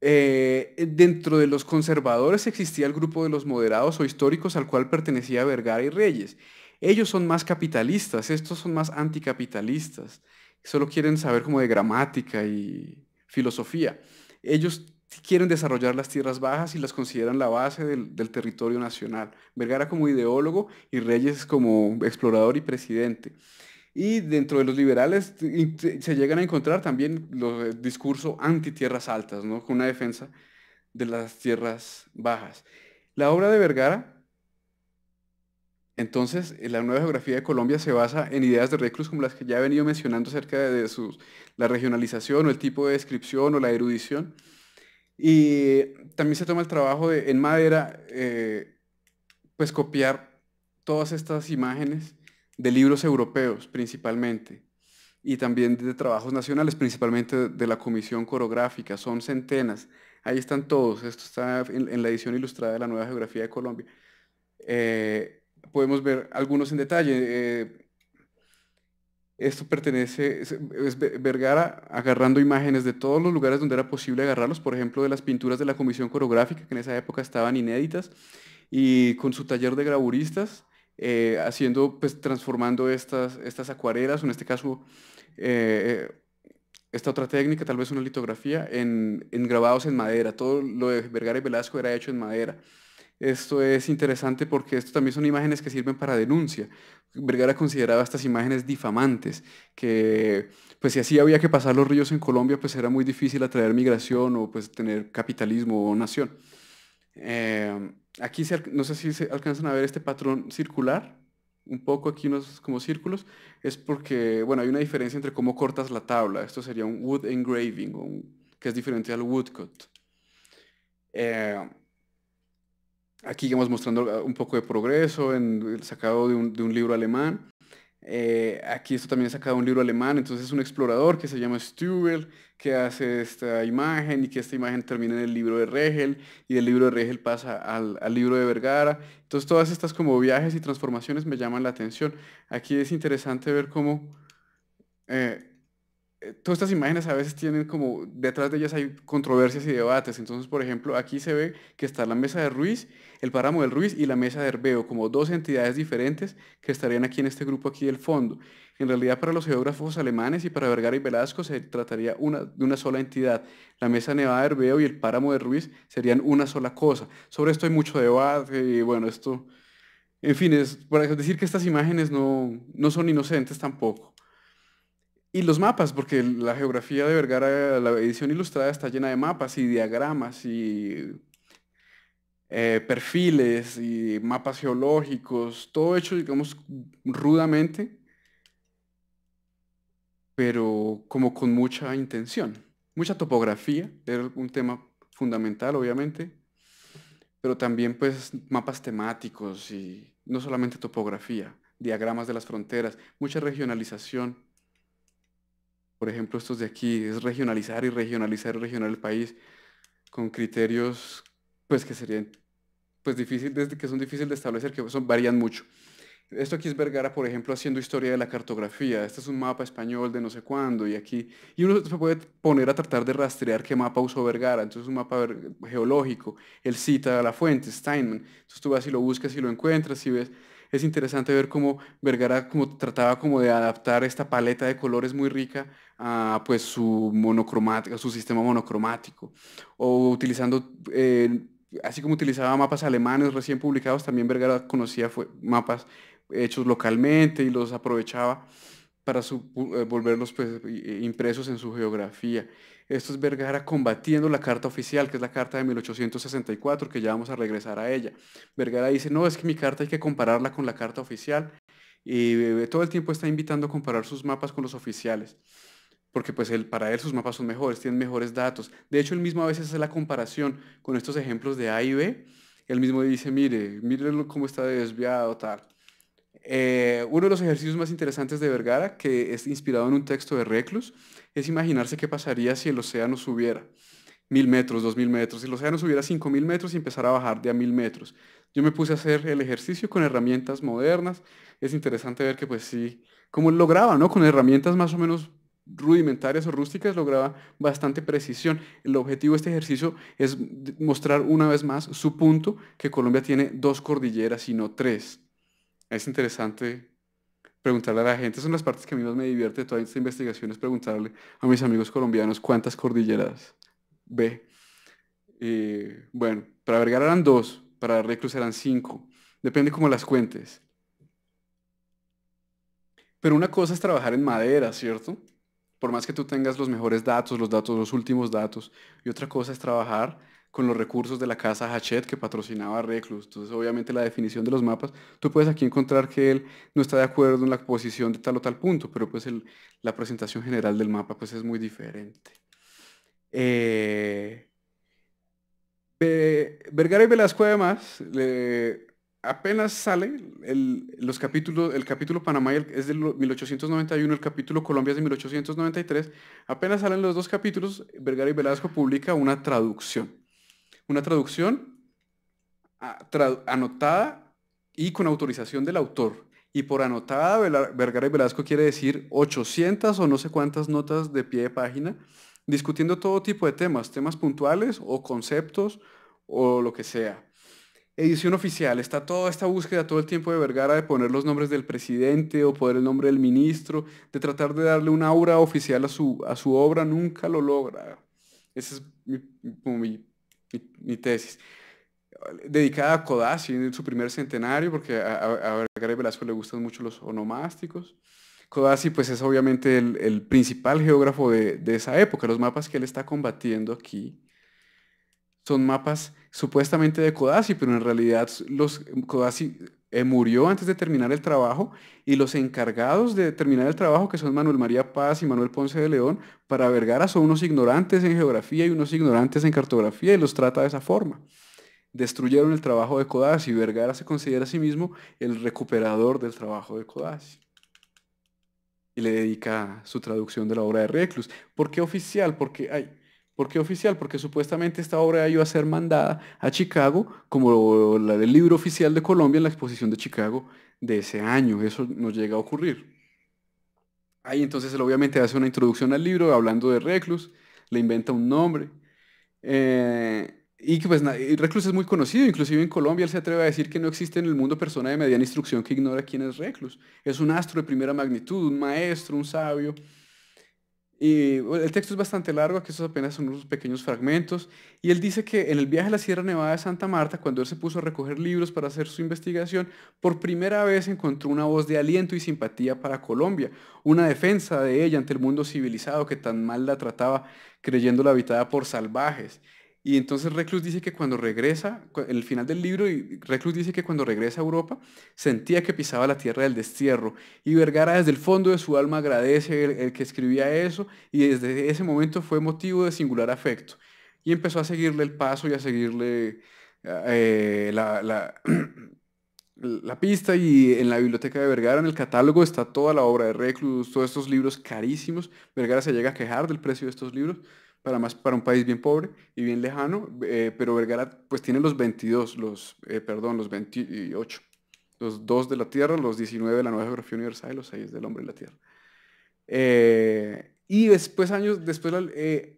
Eh, eh, dentro de los conservadores existía el grupo de los moderados o históricos al cual pertenecía Vergara y Reyes. Ellos son más capitalistas, estos son más anticapitalistas. Solo quieren saber como de gramática y filosofía. Ellos quieren desarrollar las tierras bajas y las consideran la base del territorio nacional. Vergara como ideólogo y Reyes como explorador y presidente. Y dentro de los liberales se llegan a encontrar también los eh, discursos anti-tierras altas, con una defensa de las tierras bajas. La obra de Vergara, entonces, la nueva geografía de Colombia se basa en ideas de Reclus como las que ya he venido mencionando acerca de, la regionalización o el tipo de descripción o la erudición. Y también se toma el trabajo de, en madera, eh, pues copiar todas estas imágenes de libros europeos principalmente y también de trabajos nacionales, principalmente de la Comisión Corográfica, son centenas. Ahí están todos, esto está en, la edición ilustrada de la Nueva Geografía de Colombia. Eh, podemos ver algunos en detalle. Eh, esto pertenece, es, Vergara agarrando imágenes de todos los lugares donde era posible agarrarlos, por ejemplo, de las pinturas de la Comisión Corográfica, que en esa época estaban inéditas, y con su taller de graburistas… Eh, haciendo, pues transformando estas, estas acuarelas, o en este caso eh, esta otra técnica, tal vez una litografía, en, grabados en madera. Todo lo de Vergara y Velasco era hecho en madera. Esto es interesante porque esto también son imágenes que sirven para denuncia. Vergara consideraba estas imágenes difamantes, que pues si así había que pasar los ríos en Colombia, pues era muy difícil atraer migración o pues tener capitalismo o nación. Eh, Aquí no sé si se alcanzan a ver este patrón circular, un poco aquí unos como círculos, es porque, bueno, hay una diferencia entre cómo cortas la tabla. Esto sería un wood engraving, que es diferente al woodcut. Eh, aquí, vamos mostrando ah, un poco de progreso en, el sacado de un libro alemán. Eh, aquí esto también es sacado un libro alemán, entonces es un explorador que se llama Stubel, que hace esta imagen y que esta imagen termina en el libro de Regel y del libro de Regel pasa al, libro de Vergara. Entonces todas estas como viajes y transformaciones me llaman la atención. Aquí es interesante ver cómo eh, eh, todas estas imágenes a veces tienen como, detrás de ellas hay controversias y debates. Entonces, por ejemplo, aquí se ve que está la mesa de Ruiz, el páramo de Ruiz y la mesa de Herbeo, como dos entidades diferentes que estarían aquí en este grupo aquí del fondo. En realidad, para los geógrafos alemanes y para Vergara y Velasco se trataría de una sola entidad. La mesa nevada de Herbeo y el páramo de Ruiz serían una sola cosa. Sobre esto hay mucho debate y bueno, esto... En fin, es para decir que estas imágenes no, no son inocentes tampoco. Y los mapas, porque la geografía de Vergara, la edición ilustrada está llena de mapas y diagramas y eh, perfiles y mapas geológicos, todo hecho, digamos, rudamente, pero como con mucha intención. Mucha topografía, era un tema fundamental, obviamente, pero también pues mapas temáticos y no solamente topografía, diagramas de las fronteras, mucha regionalización por ejemplo, estos de aquí, es regionalizar y regionalizar y regionalizar el país con criterios pues que serían pues difícil, desde que son difíciles de establecer, que son, varían mucho. Esto aquí es Vergara, por ejemplo, haciendo historia de la cartografía. Este es un mapa español de no sé cuándo y aquí. Y uno se puede poner a tratar de rastrear qué mapa usó Vergara. Entonces, un mapa geológico. Él cita a la fuente, Steinman. Entonces, tú vas y lo buscas y lo encuentras y ves es interesante ver cómo Vergara trataba como de adaptar esta paleta de colores muy rica a pues su monocromática, su sistema monocromático, o utilizando eh, así como utilizaba mapas alemanes recién publicados, también Vergara conocía mapas hechos localmente y los aprovechaba para eh, volverlos pues, impresos en su geografía. Esto es Vergara combatiendo la carta oficial, que es la carta de 1864, que ya vamos a regresar a ella. Vergara dice, no, es que mi carta hay que compararla con la carta oficial. Y todo el tiempo está invitando a comparar sus mapas con los oficiales porque pues para él sus mapas son mejores, tienen mejores datos. De hecho, él mismo a veces hace la comparación con estos ejemplos de A y B. Él mismo dice, mire, mire cómo está desviado, tal. Eh, uno de los ejercicios más interesantes de Vergara, que es inspirado en un texto de Reclus, es imaginarse qué pasaría si el océano subiera mil metros, dos mil metros, si el océano subiera cinco mil metros y empezara a bajar de a mil metros. Yo me puse a hacer el ejercicio con herramientas modernas. Es interesante ver que pues sí, como lograba, ¿no? Con herramientas más o menos rudimentarias o rústicas lograba bastante precisión. El objetivo de este ejercicio es mostrar una vez más su punto que Colombia tiene dos cordilleras y no tres. Es interesante preguntarle a la gente. Son las partes que a mí más me divierte de toda esta investigación, es preguntarle a mis amigos colombianos cuántas cordilleras ve. Eh, bueno, para Vergara eran dos, para Reclus eran cinco. Depende cómo las cuentes. Pero una cosa es trabajar en madera, ¿cierto? Por más que tú tengas los mejores datos, los datos, los últimos datos. Y otra cosa es trabajar con los recursos de la casa Hachette que patrocinaba Reclus. Entonces, obviamente, la definición de los mapas, tú puedes aquí encontrar que él no está de acuerdo en la posición de tal o tal punto, pero pues la presentación general del mapa pues es muy diferente. Eh, Vergara y Velasco además, apenas sale los capítulos, el capítulo Panamá es de 1891, el capítulo Colombia es de 1893, apenas salen los dos capítulos, Vergara y Velasco publica una traducción una traducción anotada y con autorización del autor. Y por anotada, Vergara y Velasco quiere decir 800 o no sé cuántas notas de pie de página, discutiendo todo tipo de temas, temas puntuales o conceptos o lo que sea. Edición oficial, está toda esta búsqueda todo el tiempo de Vergara de poner los nombres del presidente o poner el nombre del ministro, de tratar de darle una aura oficial a su, a su obra, nunca lo logra. Ese es mi mi, tesis, dedicada a Codazzi en su primer centenario, porque a, a, Gary Velasco le gustan mucho los onomásticos. Codazzi pues es obviamente el, principal geógrafo de, de, esa época. Los mapas que él está combatiendo aquí son mapas supuestamente de Codazzi, pero en realidad los Codazzi eh, murió antes de terminar el trabajo y los encargados de terminar el trabajo, que son Manuel María Paz y Manuel Ponce de León, para Vergara son unos ignorantes en geografía y unos ignorantes en cartografía y los trata de esa forma. Destruyeron el trabajo de Codazzi y Vergara se considera a sí mismo el recuperador del trabajo de Codazzi. Y le dedica su traducción de la obra de Reclus. ¿Por qué oficial? Porque hay ¿Por qué oficial? Porque supuestamente esta obra iba a ser mandada a Chicago como la del libro oficial de Colombia en la exposición de Chicago de ese año. Eso nos llega a ocurrir. Ahí entonces él obviamente hace una introducción al libro hablando de Reclus, le inventa un nombre. Eh, y pues Reclus es muy conocido, inclusive en Colombia él se atreve a decir que no existe en el mundo persona de mediana instrucción que ignora quién es Reclus. Es un astro de primera magnitud, un maestro, un sabio el texto es bastante largo, que estos apenas son unos pequeños fragmentos. Y él dice que en el viaje a la Sierra Nevada de Santa Marta, cuando él se puso a recoger libros para hacer su investigación, por primera vez encontró una voz de aliento y simpatía para Colombia, una defensa de ella ante el mundo civilizado que tan mal la trataba, creyéndola habitada por salvajes. Y entonces Reclus dice que cuando regresa, en el final del libro, Reclus dice que cuando regresa a Europa, sentía que pisaba la tierra del destierro. Y Vergara desde el fondo de su alma agradece el, que escribía eso y desde ese momento fue motivo de singular afecto. Y empezó a seguirle el paso y a seguirle eh, eh, la, la pista y en la biblioteca de Vergara, en el catálogo, está toda la obra de Reclus, todos estos libros carísimos. Vergara se llega a quejar del precio de estos libros para, más, para un país bien pobre y bien lejano, eh, pero Vergara pues tiene los 22, los, eh, perdón, los 28, los 2 de la Tierra, los 19 de la Nueva Geografía Universal y los 6 del Hombre y la Tierra. Eh, y después, años, después,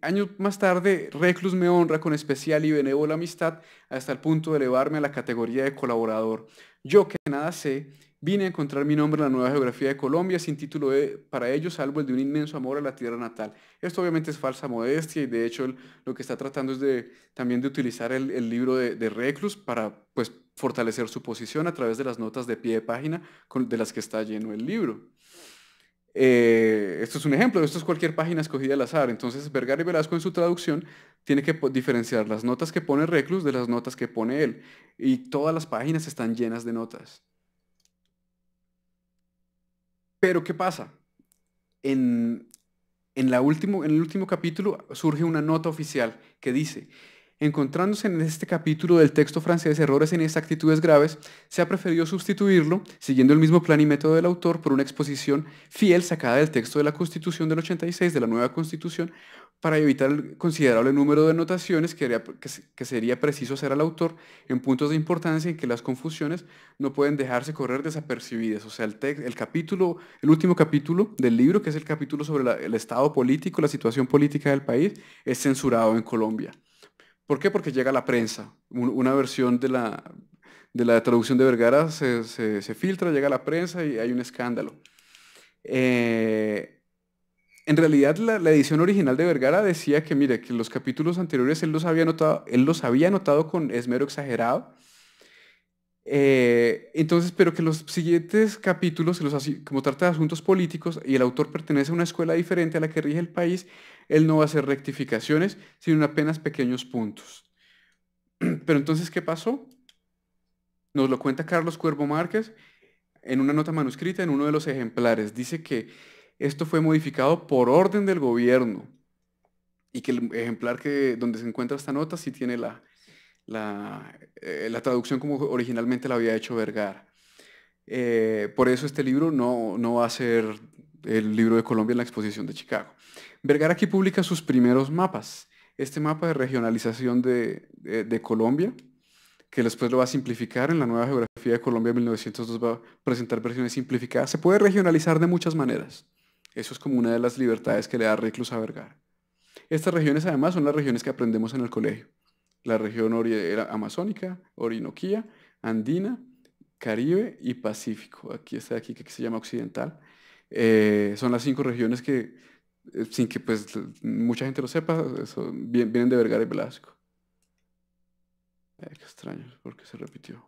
años más tarde, Reclus me honra con especial y benévola amistad hasta el punto de elevarme a la categoría de colaborador. Yo que nada sé Vine a encontrar mi nombre en la nueva geografía de Colombia sin título de, para ellos salvo el de un inmenso amor a la tierra natal. Esto obviamente es falsa modestia y de hecho lo que está tratando es también de utilizar el, libro de, Reclus para pues, fortalecer su posición a través de las notas de pie de página de las que está lleno el libro. Eh, esto es un ejemplo, esto es cualquier página escogida al azar. Entonces, Vergara y Velasco en su traducción tiene que diferenciar las notas que pone Reclus de las notas que pone él. Y todas las páginas están llenas de notas. Pero ¿qué pasa? En, en el último capítulo surge una nota oficial que dice, Encontrándose en este capítulo del texto francés errores en inexactitudes graves, se ha preferido sustituirlo, siguiendo el mismo plan y método del autor, por una exposición fiel sacada del texto de la Constitución del 86, de la nueva Constitución, para evitar el considerable número de anotaciones que, sería preciso hacer al autor en puntos de importancia en que las confusiones no pueden dejarse correr desapercibidas. O sea, el, capítulo, el último capítulo del libro, que es el capítulo sobre el estado político, la situación política del país, es censurado en Colombia. ¿Por qué? Porque llega a la prensa. Una versión de la, traducción de Vergara se, filtra, llega a la prensa y hay un escándalo. Eh, en realidad la, edición original de Vergara decía que, mire, que los capítulos anteriores él los había notado, él los había anotado con esmero exagerado. Eh, entonces, pero que los siguientes capítulos, los, como trata de asuntos políticos y el autor pertenece a una escuela diferente a la que rige el país, él no va a hacer rectificaciones, sino apenas pequeños puntos. Pero entonces, ¿qué pasó? Nos lo cuenta Carlos Cuervo Márquez en una nota manuscrita, en uno de los ejemplares. Dice que esto fue modificado por orden del gobierno y que el ejemplar que, donde se encuentra esta nota sí tiene la, la, eh, traducción como originalmente la había hecho Vergara. Eh, por eso este libro no, no va a ser el libro de Colombia en la exposición de Chicago. Vergara aquí publica sus primeros mapas. Este mapa de regionalización de, Colombia, que después lo va a simplificar en la nueva geografía de Colombia 1902, va a presentar versiones simplificadas. Se puede regionalizar de muchas maneras. Eso es como una de las libertades que le da Reclus a Vergara. Estas regiones además son las regiones que aprendemos en el colegio. La región amazónica, orinoquía, andina, Caribe y Pacífico. Aquí está aquí que se llama Occidental. Eh, son las cinco regiones que, eh, sin que pues mucha gente lo sepa, vienen de Vergara y Velasco. qué extraño, porque se repitió.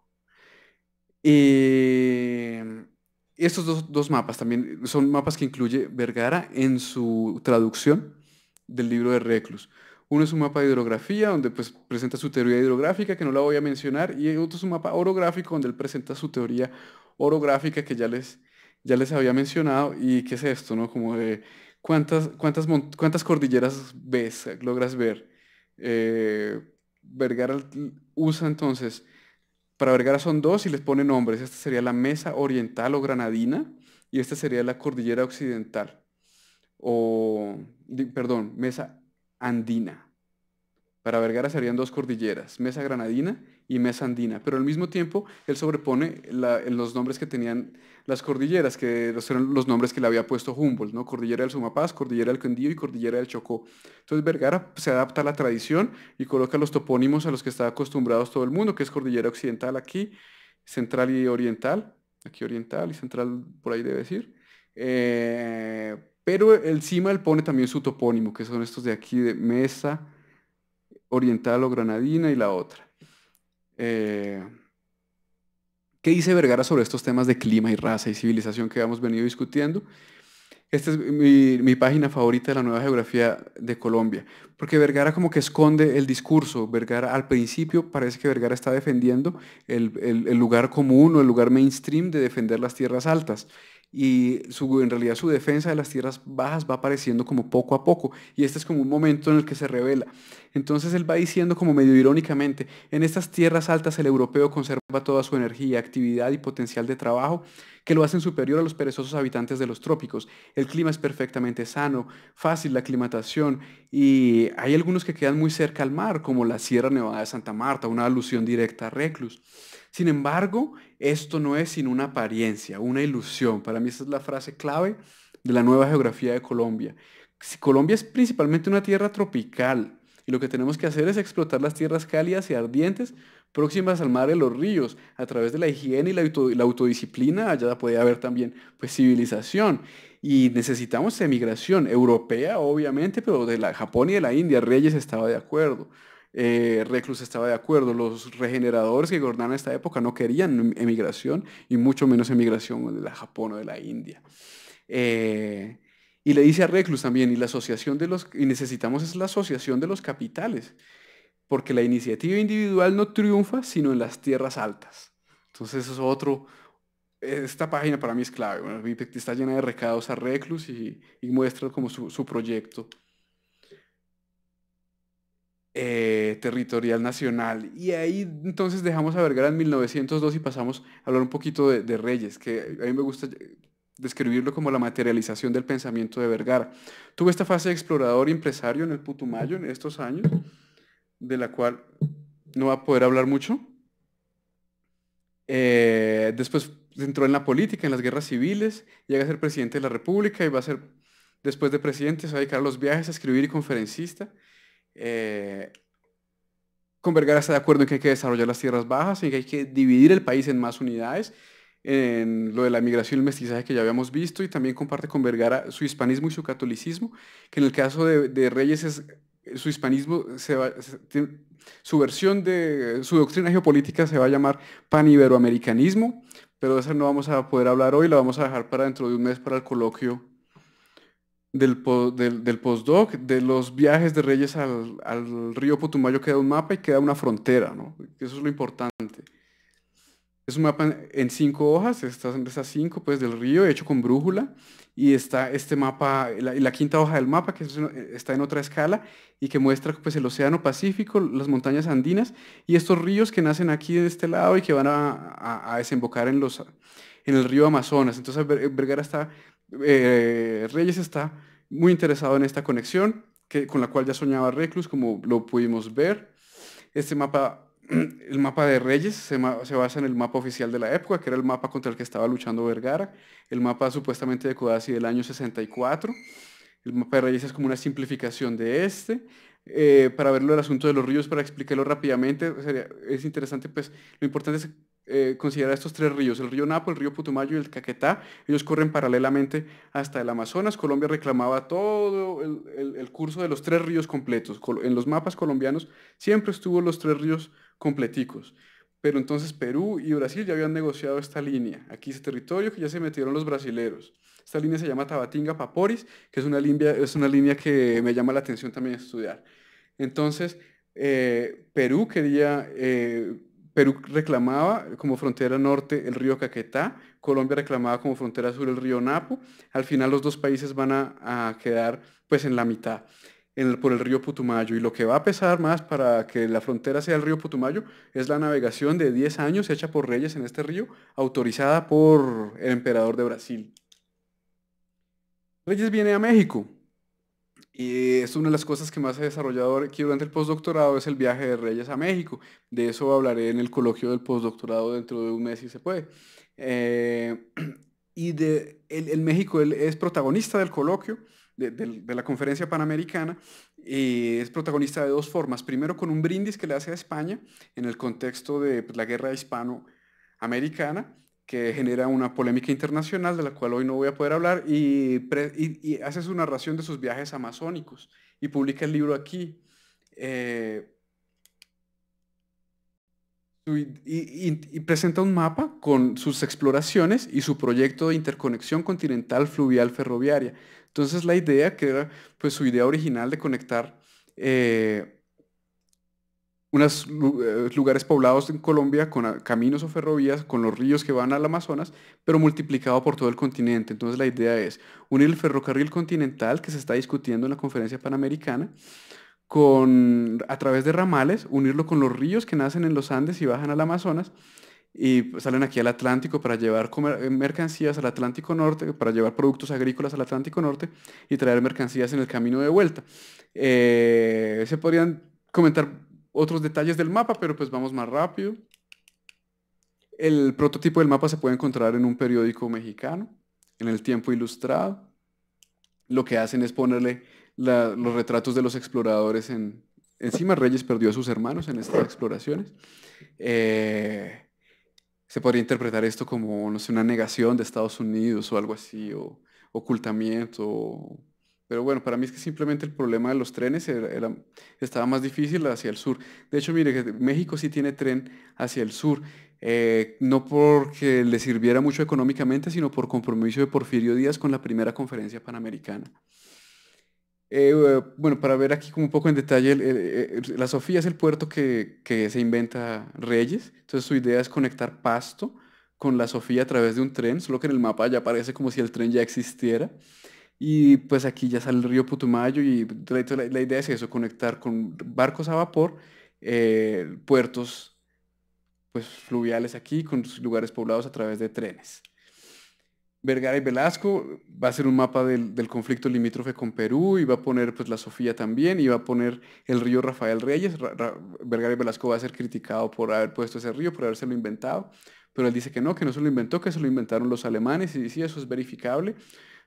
Y estos dos, dos, mapas también son mapas que incluye Vergara en su traducción del libro de Reclus. Uno es un mapa de hidrografía, donde pues, presenta su teoría hidrográfica, que no la voy a mencionar, y otro es un mapa orográfico, donde él presenta su teoría orográfica, que ya les ya les había mencionado, y qué es esto, ¿no? Como de cuántas, cuántas, cuántas cordilleras ves, logras ver. Eh, Vergara usa entonces, para Vergara son dos y les pone nombres. Esta sería la mesa oriental o granadina y esta sería la cordillera occidental. O, perdón, mesa andina. Para Vergara serían dos cordilleras, mesa granadina y mesa andina, pero al mismo tiempo él sobrepone los nombres que tenían las cordilleras, que eran los nombres que le había puesto Humboldt, ¿no? Cordillera del Sumapaz, Cordillera del Quindío y Cordillera del Chocó. Entonces Vergara se adapta a la tradición y coloca los topónimos a los que está acostumbrados todo el mundo, que es Cordillera Occidental aquí, Central y Oriental, aquí Oriental y Central por ahí debe decir. Eh, pero encima él pone también su topónimo, que son estos de aquí, de Mesa, Oriental o Granadina y la otra. Eh, ¿Qué dice Vergara sobre estos temas de clima y raza y civilización que hemos venido discutiendo? Esta es mi, página favorita de la nueva geografía de Colombia, porque Vergara como que esconde el discurso. Vergara al principio parece que Vergara está defendiendo el lugar común o el lugar mainstream de defender las tierras altas y su, en realidad su defensa de las tierras bajas va apareciendo como poco a poco y este es como un momento en el que se revela. Entonces él va diciendo como medio irónicamente, en estas tierras altas el europeo conserva toda su energía, actividad y potencial de trabajo que lo hacen superior a los perezosos habitantes de los trópicos. El clima es perfectamente sano, fácil la aclimatación y hay algunos que quedan muy cerca al mar como la Sierra Nevada de Santa Marta, una alusión directa a Reclus. Sin embargo, esto no es sino una apariencia, una ilusión. Para mí esa es la frase clave de la nueva geografía de Colombia. Si Colombia es principalmente una tierra tropical y lo que tenemos que hacer es explotar las tierras cálidas y ardientes próximas al mar y los ríos a través de la higiene y la, autodisciplina. Allá puede haber también pues, civilización y necesitamos emigración europea, obviamente, pero de la Japón y de la India. Reyes estaba de acuerdo. Eh, Reclus estaba de acuerdo, los regeneradores que gobernaban esta época no querían em, emigración y mucho menos emigración de la Japón o de la India. Eh, y le dice a Reclus también, y la asociación de los, y necesitamos es la asociación de los capitales, porque la iniciativa individual no triunfa sino en las tierras altas. Entonces eso es otro, esta página para mí es clave, está llena de recados a Reclus y, muestra como su proyecto eh, territorial nacional. Y ahí entonces dejamos a Vergara en 1902 y pasamos a hablar un poquito de, Reyes, que a mí me gusta eh, describirlo como la materialización del pensamiento de Vergara. tuvo esta fase de explorador y empresario en el Putumayo en estos años, de la cual no va a poder hablar mucho. Eh, después entró en la política, en las guerras civiles, llega a ser presidente de la República y va a ser, después de presidente, se va a dedicar a los viajes, a escribir y conferencista. Eh, con Vergara está de acuerdo en que hay que desarrollar las tierras bajas y que hay que dividir el país en más unidades, en lo de la migración y el mestizaje que ya habíamos visto, y también comparte con Vergara su hispanismo y su catolicismo, que en el caso de, Reyes es, su hispanismo, se su versión de su doctrina geopolítica se va a llamar paniberoamericanismo, pero de eso no vamos a poder hablar hoy, la vamos a dejar para dentro de un mes para el coloquio del, del, del postdoc, de los viajes de Reyes al, río Putumayo queda un mapa y queda una frontera, ¿no? Eso es lo importante. Es un mapa en cinco hojas, estas, esas cinco, pues del río, hecho con brújula, y está este mapa, la, quinta hoja del mapa, que está en otra escala, y que muestra pues el Océano Pacífico, las montañas andinas, y estos ríos que nacen aquí de este lado y que van a, desembocar en los en el río Amazonas. Entonces Vergara está eh, Reyes está muy interesado en esta conexión que, con la cual ya soñaba Reclus, como lo pudimos ver. Este mapa, el mapa de Reyes, se, basa en el mapa oficial de la época, que era el mapa contra el que estaba luchando Vergara, el mapa supuestamente de Codazzi del año 64. El mapa de Reyes es como una simplificación de este. Eh, para verlo el asunto de los ríos, para explicarlo rápidamente, es interesante, pues lo importante es eh, considera estos tres ríos, el río Napo, el río Putumayo y el Caquetá, ellos corren paralelamente hasta el Amazonas. Colombia reclamaba todo el, curso de los tres ríos completos. En los mapas colombianos siempre estuvo los tres ríos completicos. Pero entonces Perú y Brasil ya habían negociado esta línea, aquí ese territorio que ya se metieron los brasileros. Esta línea se llama Tabatinga Paporis, que es una línea, es una línea que me llama la atención también estudiar. Entonces, eh, Perú quería... Eh, Perú reclamaba como frontera norte el río Caquetá, Colombia reclamaba como frontera sur el río Napo. Al final los dos países van a, quedar pues en la mitad. por el río Putumayo. Y lo que va a pesar más para que la frontera sea el río Putumayo es la navegación de 10 años hecha por reyes en este río, autorizada por el emperador de Brasil. Reyes viene a México, y es una de las cosas que más he desarrollado aquí durante el postdoctorado es el viaje de Reyes a México. De eso hablaré en el coloquio del postdoctorado dentro de un mes si se puede. Eh, y el, México es protagonista del coloquio. De, la conferencia panamericana y es protagonista de dos formas. Primero con un brindis que le hace a España en el contexto de pues, la guerra hispanoamericana que genera una polémica internacional de la cual hoy no voy a poder hablar, y, hace su narración de sus viajes amazónicos y publica el libro aquí. Eh, y, presenta un mapa con sus exploraciones y su proyecto de interconexión continental fluvial ferroviaria. Entonces la idea que era pues su idea original de conectar eh, unos eh, lugares poblados en Colombia con ah, caminos o ferrovías, con los ríos que van al Amazonas, pero multiplicado por todo el continente. Entonces la idea es unir el ferrocarril continental que se está discutiendo en la conferencia panamericana con, a través de ramales, unirlo con los ríos que nacen en los Andes y bajan al Amazonas y salen aquí al Atlántico para llevar eh, mercancías al Atlántico Norte, para llevar productos agrícolas al Atlántico Norte y traer mercancías en el camino de vuelta. Eh, se podrían comentar otros detalles del mapa, pero pues vamos más rápido. El prototipo del mapa se puede encontrar en un periódico mexicano, en el tiempo ilustrado. Lo que hacen es ponerle los retratos de los exploradores en, encima. Reyes perdió a sus hermanos en estas exploraciones. Eh, se podría interpretar esto como, no sé, una negación de Estados Unidos o algo así, o ocultamiento, o pero bueno, para mí es que simplemente el problema de los trenes estaba más difícil hacia el sur. De hecho, mire, México sí tiene tren hacia el sur. Eh, no porque le sirviera mucho económicamente, sino por compromiso de Porfirio Díaz con la primera conferencia panamericana. Eh, eh, bueno, para ver aquí como un poco en detalle, la Sofía es el puerto que, que, se inventa Reyes, entonces su idea es conectar Pasto con la Sofía a través de un tren, solo que en el mapa ya parece como si el tren ya existiera. Y pues aquí ya sale el río Putumayo y la, idea es eso, conectar con barcos a vapor, eh, puertos pues fluviales aquí con lugares poblados a través de trenes. Vergara y Velasco va a hacer un mapa del, conflicto limítrofe con Perú y va a poner pues la Sofía también y va a poner el río Rafael Reyes. Vergara y Velasco va a ser criticado por haber puesto ese río, por habérselo inventado. Pero él dice que no, que no se lo inventó, que se lo inventaron los alemanes y sí, eso es verificable.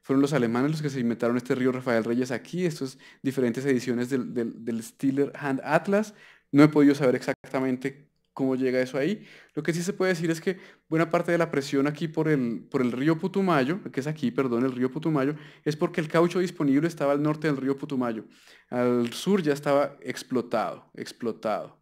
Fueron los alemanes los que se inventaron este río Rafael Reyes aquí, estas diferentes ediciones del, del, Stiller Hand Atlas. No he podido saber exactamente cómo llega eso ahí. Lo que sí se puede decir es que buena parte de la presión aquí por por el río Putumayo, que es aquí, perdón, el río Putumayo, es porque el caucho disponible estaba al norte del río Putumayo. Al sur ya estaba explotado, explotado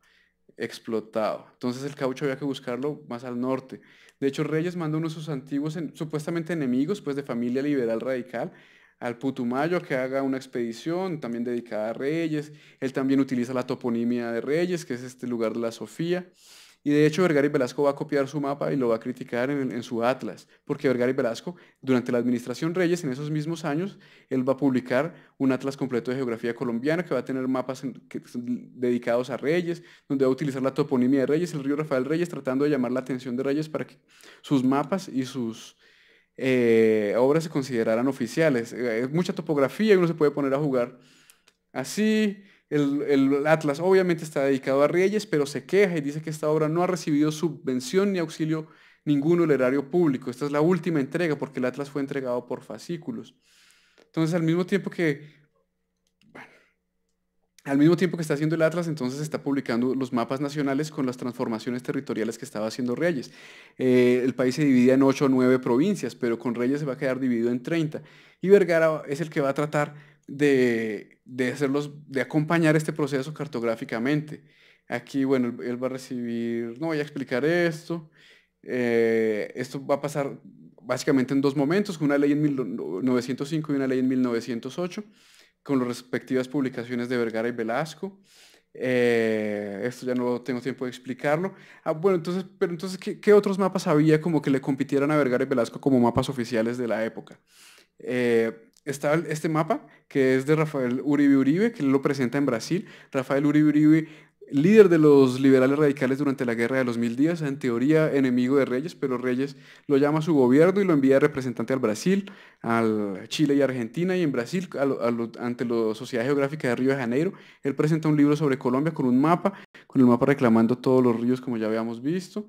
explotado. Entonces el caucho había que buscarlo más al norte. De hecho, Reyes mandó uno de sus antiguos, supuestamente enemigos, pues de familia liberal radical, al Putumayo que haga una expedición también dedicada a Reyes. Él también utiliza la toponimia de Reyes, que es este lugar de la Sofía. Y de hecho, Vergara Velasco va a copiar su mapa y lo va a criticar en, su atlas, porque Vergara Velasco, durante la administración Reyes, en esos mismos años, él va a publicar un atlas completo de geografía colombiana que va a tener mapas dedicados a Reyes, donde va a utilizar la toponimia de Reyes, el río Rafael Reyes, tratando de llamar la atención de Reyes para que sus mapas y sus eh, obras se consideraran oficiales. Es eh, mucha topografía y uno se puede poner a jugar así. El, Atlas obviamente está dedicado a Reyes, pero se queja y dice que esta obra no ha recibido subvención ni auxilio ninguno del erario público. Esta es la última entrega porque el Atlas fue entregado por fascículos. Entonces, al mismo tiempo que, al mismo tiempo que está haciendo el Atlas, entonces está publicando los mapas nacionales con las transformaciones territoriales que estaba haciendo Reyes. Eh, el país se dividía en 8 o 9 provincias, pero con Reyes se va a quedar dividido en 30. Y Vergara es el que va a tratar de, hacerlos, de acompañar este proceso cartográficamente. Aquí, bueno, él, va a recibir, no voy a explicar esto, eh, esto va a pasar básicamente en dos momentos, una ley en 1905 y una ley en 1908, con las respectivas publicaciones de Vergara y Velasco. Eh, esto ya no tengo tiempo de explicarlo. Ah, bueno, entonces, pero entonces, ¿qué, otros mapas había como que le compitieran a Vergara y Velasco como mapas oficiales de la época? Eh, está este mapa que es de Rafael Uribe Uribe, que lo presenta en Brasil. Rafael Uribe Uribe, líder de los liberales radicales durante la Guerra de los Mil Días, en teoría enemigo de Reyes, pero Reyes lo llama a su gobierno y lo envía representante al Brasil, al Chile y Argentina, y en Brasil, ante la Sociedad Geográfica de Río de Janeiro, él presenta un libro sobre Colombia con un mapa, con el mapa reclamando todos los ríos como ya habíamos visto.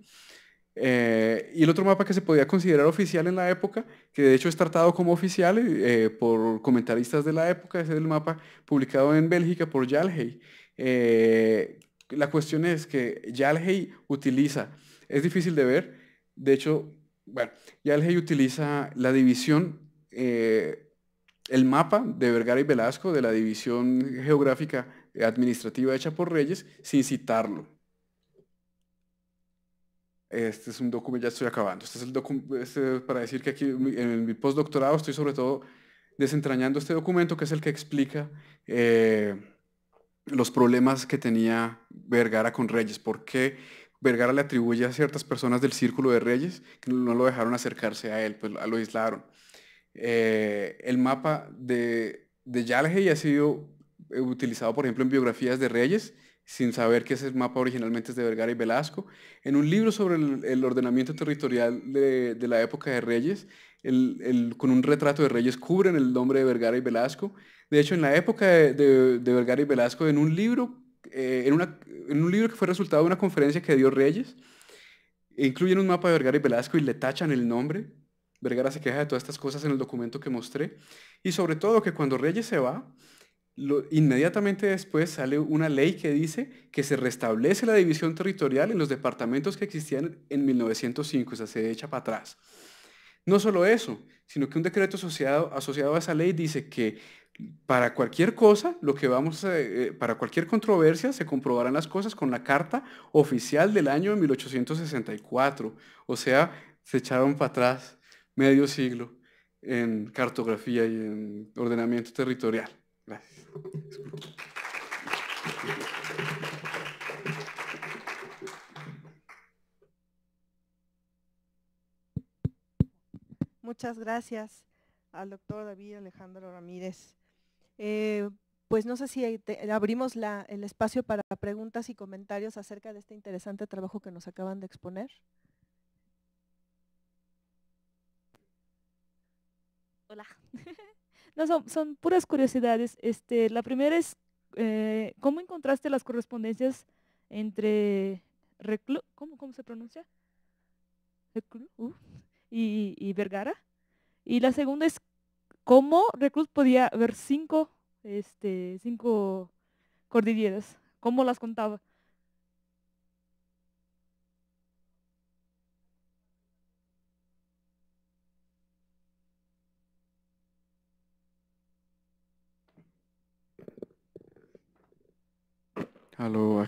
Eh, y el otro mapa que se podía considerar oficial en la época, que de hecho es tratado como oficial eh, por comentaristas de la época, es el mapa publicado en Bélgica por Yalhey. Eh, la cuestión es que Yalhey utiliza, es difícil de ver, de hecho, bueno, Yalhey utiliza la división, el mapa de Vergara y Velasco, de la división geográfica administrativa hecha por Reyes, sin citarlo. Este es un documento, ya estoy acabando. Este es el documento, este para decir que aquí en mi postdoctorado estoy sobre todo desentrañando este documento que es el que explica eh, los problemas que tenía Vergara con Reyes. ¿Por qué Vergara le atribuye a ciertas personas del círculo de Reyes que no lo dejaron acercarse a él, pues lo aislaron? Eh, el mapa de, de Yalge ha sido utilizado, por ejemplo, en biografías de Reyes sin saber que ese mapa originalmente es de Vergara y Velasco. En un libro sobre el, ordenamiento territorial de, la época de Reyes, con un retrato de Reyes cubren el nombre de Vergara y Velasco. De hecho, en la época de, Vergara y Velasco, en un libro, eh, en, un libro que fue resultado de una conferencia que dio Reyes, incluyen un mapa de Vergara y Velasco y le tachan el nombre. Vergara se queja de todas estas cosas en el documento que mostré. Y sobre todo que cuando Reyes se va, inmediatamente después sale una ley que dice que se restablece la división territorial en los departamentos que existían en 1905, o sea, se echa para atrás. No solo eso, sino que un decreto asociado, asociado a esa ley dice que para cualquier cosa, lo que vamos eh, para cualquier controversia se comprobarán las cosas con la carta oficial del año 1864. O sea, se echaron para atrás medio siglo en cartografía y en ordenamiento territorial. Muchas gracias al doctor David Alejandro Ramírez. Eh, pues no sé si abrimos el espacio para preguntas y comentarios acerca de este interesante trabajo que nos acaban de exponer. Hola. No, son, puras curiosidades. Este, la primera es, eh, ¿cómo encontraste las correspondencias entre Reclu ¿cómo, se pronuncia? Uh, y, Vergara. Y la segunda es, ¿cómo Reclus podía ver cinco, este, cinco cordilleras? ¿Cómo las contaba?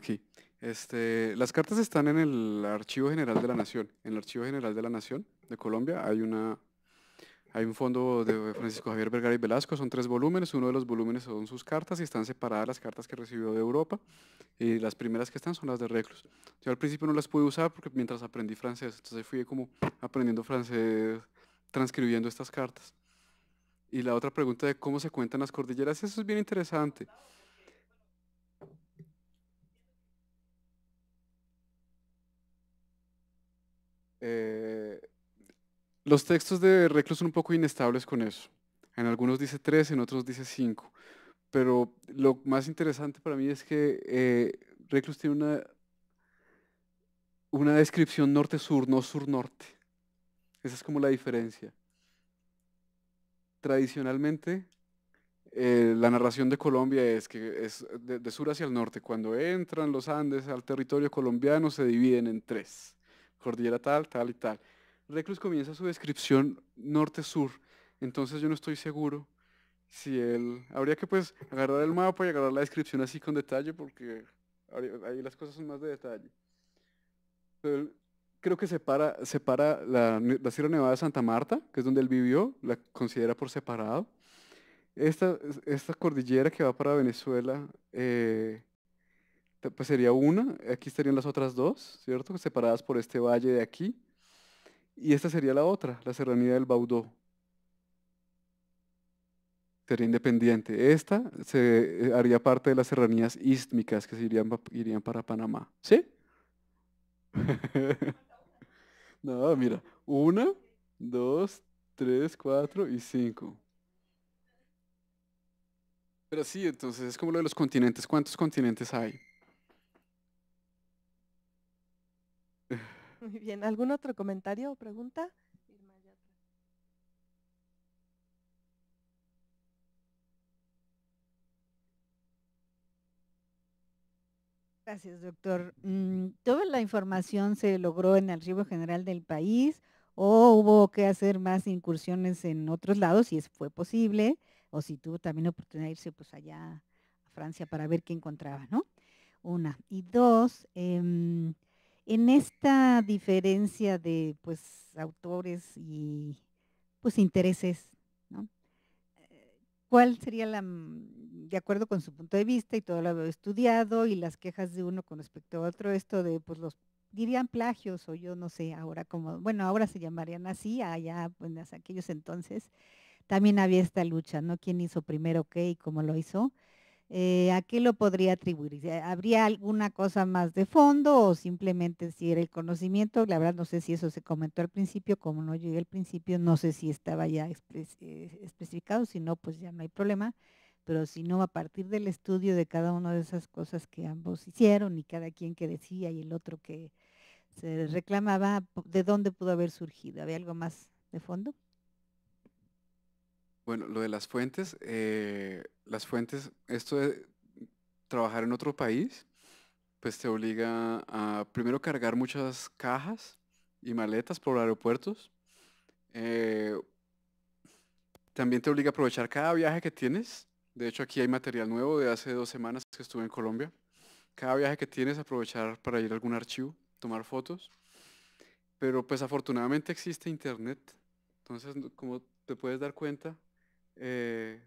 Sí, Este, las cartas están en el Archivo General de la Nación. En el Archivo General de la Nación de Colombia hay una hay un fondo de Francisco Javier Vergara y Velasco, son tres volúmenes, uno de los volúmenes son sus cartas y están separadas las cartas que recibió de Europa y las primeras que están son las de Reclus. Yo al principio no las pude usar porque mientras aprendí francés, entonces fui como aprendiendo francés transcribiendo estas cartas. Y la otra pregunta de cómo se cuentan las cordilleras, eso es bien interesante. Eh, los textos de Reclus son un poco inestables con eso. En algunos dice tres, en otros dice cinco. Pero lo más interesante para mí es que eh, Reclus tiene una, una descripción norte-sur, no sur-norte. Esa es como la diferencia. Tradicionalmente, eh, la narración de Colombia es que es de, sur hacia el norte. Cuando entran los Andes al territorio colombiano se dividen en tres cordillera tal, tal y tal. Reclus comienza su descripción norte-sur, entonces yo no estoy seguro si él... Habría que pues agarrar el mapa y agarrar la descripción así con detalle porque ahí las cosas son más de detalle. creo que separa, separa la, Sierra Nevada de Santa Marta, que es donde él vivió, la considera por separado. Esta, esta cordillera que va para Venezuela, eh, pues sería una, aquí estarían las otras dos, ¿cierto? Separadas por este valle de aquí. Y esta sería la otra, la serranía del Baudó. Sería independiente. Esta se eh, haría parte de las serranías istmicas que irían, irían para Panamá. ¿Sí? no, mira. Una, dos, tres, cuatro y cinco. Pero sí, entonces es como lo de los continentes. ¿Cuántos continentes hay? Muy bien, ¿algún otro comentario o pregunta? Gracias, doctor. Mm, ¿Toda la información se logró en el río General del país o hubo que hacer más incursiones en otros lados, si fue posible, o si tuvo también oportunidad de irse pues allá a Francia para ver qué encontraba, ¿no? Una. Y dos, eh, en esta diferencia de pues autores y pues intereses, eh, ¿Cuál sería la, mm, de acuerdo con su punto de vista y todo lo he estudiado y las quejas de uno con respecto a otro, esto de pues los dirían plagios o yo no sé, ahora como, bueno, ahora se llamarían así, allá pues en aquellos entonces también había esta lucha, ¿no? ¿Quién hizo primero qué y cómo lo hizo? Eh, ¿a qué lo podría atribuir? ¿Habría alguna cosa más de fondo o simplemente si era el conocimiento? La verdad no sé si eso se comentó al principio, como no llegué al principio, no sé si estaba ya eh, especificado, si no, pues ya no hay problema, pero si no, a partir del estudio de cada una de esas cosas que ambos hicieron y cada quien que decía y el otro que se reclamaba, ¿de dónde pudo haber surgido? ¿Había algo más de fondo? Bueno, lo de las fuentes, eh, las fuentes, esto de trabajar en otro país, pues te obliga a primero cargar muchas cajas y maletas por aeropuertos. Eh, también te obliga a aprovechar cada viaje que tienes. De hecho, aquí hay material nuevo de hace dos semanas que estuve en Colombia. Cada viaje que tienes, aprovechar para ir a algún archivo, tomar fotos. Pero pues afortunadamente existe Internet. Entonces, como te puedes dar cuenta, eh,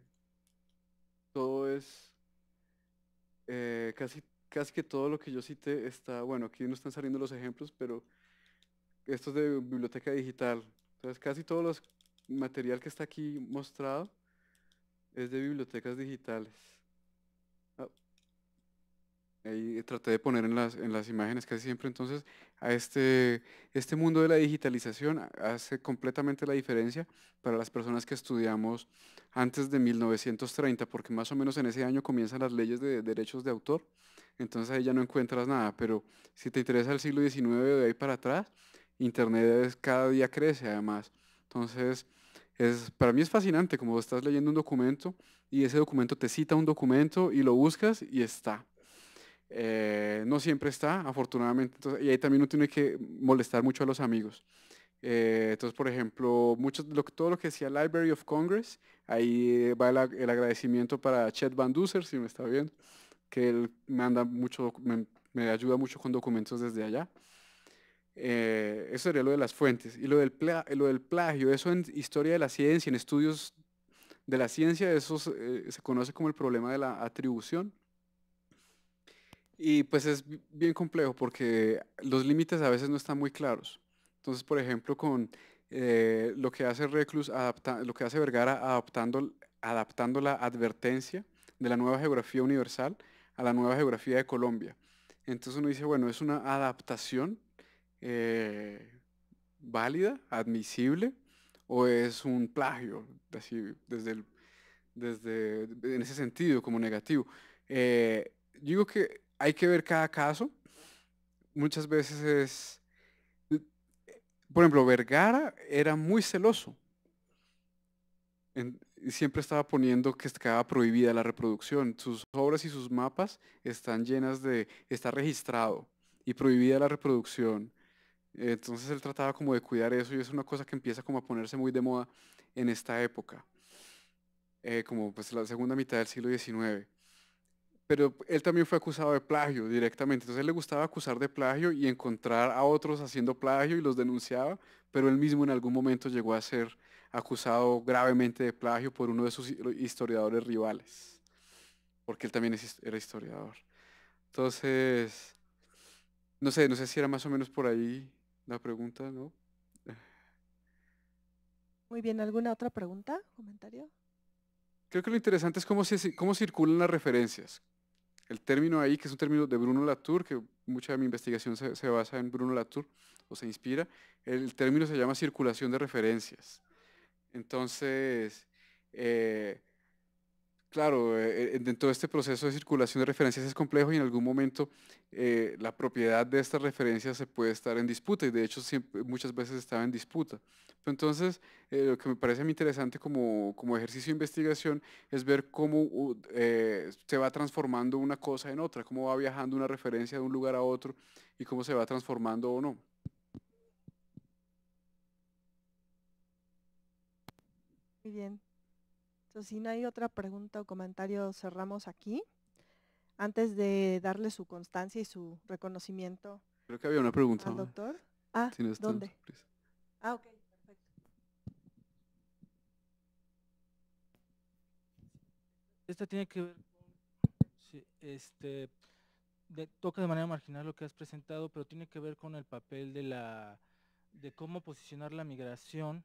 todo es, eh, casi, casi que todo lo que yo cité está, bueno, aquí no están saliendo los ejemplos, pero esto es de biblioteca digital. Entonces, casi todo el material que está aquí mostrado es de bibliotecas digitales. Ahí traté de poner en las, imágenes casi siempre, entonces, a este, este mundo de la digitalización hace completamente la diferencia para las personas que estudiamos antes de 1930, porque más o menos en ese año comienzan las leyes de derechos de autor, entonces ahí ya no encuentras nada, pero si te interesa el siglo XIX de ahí para atrás, Internet cada día crece además. Entonces, para mí es fascinante como estás leyendo un documento y ese documento te cita un documento y lo buscas y está. Eh, no siempre está, afortunadamente, y ahí también uno tiene que molestar mucho a los amigos. Eh, entonces, por ejemplo, todo lo que decía Library of Congress, ahí va el, agradecimiento para Chet Van Duser, si me está bien, que él manda mucho, me, ayuda mucho con documentos desde allá. Eh, eso sería lo de las fuentes. Y lo del, lo del plagio, eso en historia de la ciencia, en estudios de la ciencia, eso se conoce como el problema de la atribución. Y pues es bien complejo porque los límites a veces no están muy claros. Entonces, por ejemplo, con eh, lo que hace Reclus, adapta, lo que hace Vergara adaptando, adaptando la advertencia de la nueva geografía universal a la nueva geografía de Colombia. Entonces uno dice, bueno, es una adaptación eh, válida, admisible, o es un plagio, así, desde, el, desde en ese sentido, como negativo. Eh, digo que hay que ver cada caso. Muchas veces es, eh, por ejemplo, Vergara era muy celoso. siempre estaba poniendo que estaba prohibida la reproducción. Sus obras y sus mapas están llenas de, está registrado y prohibida la reproducción. Entonces él trataba como de cuidar eso y es una cosa que empieza como a ponerse muy de moda en esta época, eh, como pues la segunda mitad del siglo XIX pero él también fue acusado de plagio directamente. Entonces él le gustaba acusar de plagio y encontrar a otros haciendo plagio y los denunciaba, pero él mismo en algún momento llegó a ser acusado gravemente de plagio por uno de sus historiadores rivales, porque él también era historiador. Entonces, no sé, no sé si era más o menos por ahí la pregunta, ¿no? Muy bien, ¿alguna otra pregunta, comentario? Creo que lo interesante es cómo, se, cómo circulan las referencias, el término ahí, que es un término de Bruno Latour, que mucha de mi investigación se, basa en Bruno Latour o se inspira, el término se llama circulación de referencias. Entonces, eh, Claro, eh, dentro de este proceso de circulación de referencias es complejo y en algún momento eh, la propiedad de estas referencias se puede estar en disputa y de hecho muchas veces estaba en disputa. entonces, eh, lo que me parece muy interesante como, ejercicio de investigación es ver cómo se va transformando una cosa en otra, cómo va viajando una referencia de un lugar a otro y cómo se va transformando o no. Muy bien. Entonces, si no hay otra pregunta o comentario, cerramos aquí. Antes de darle su constancia y su reconocimiento. Creo que había una pregunta. Al doctor. Ah, ¿dónde? Ah, ok, perfecto. Esta tiene que ver con, sí, este, toca de manera marginal lo que has presentado, pero tiene que ver con el papel de la, de cómo posicionar la migración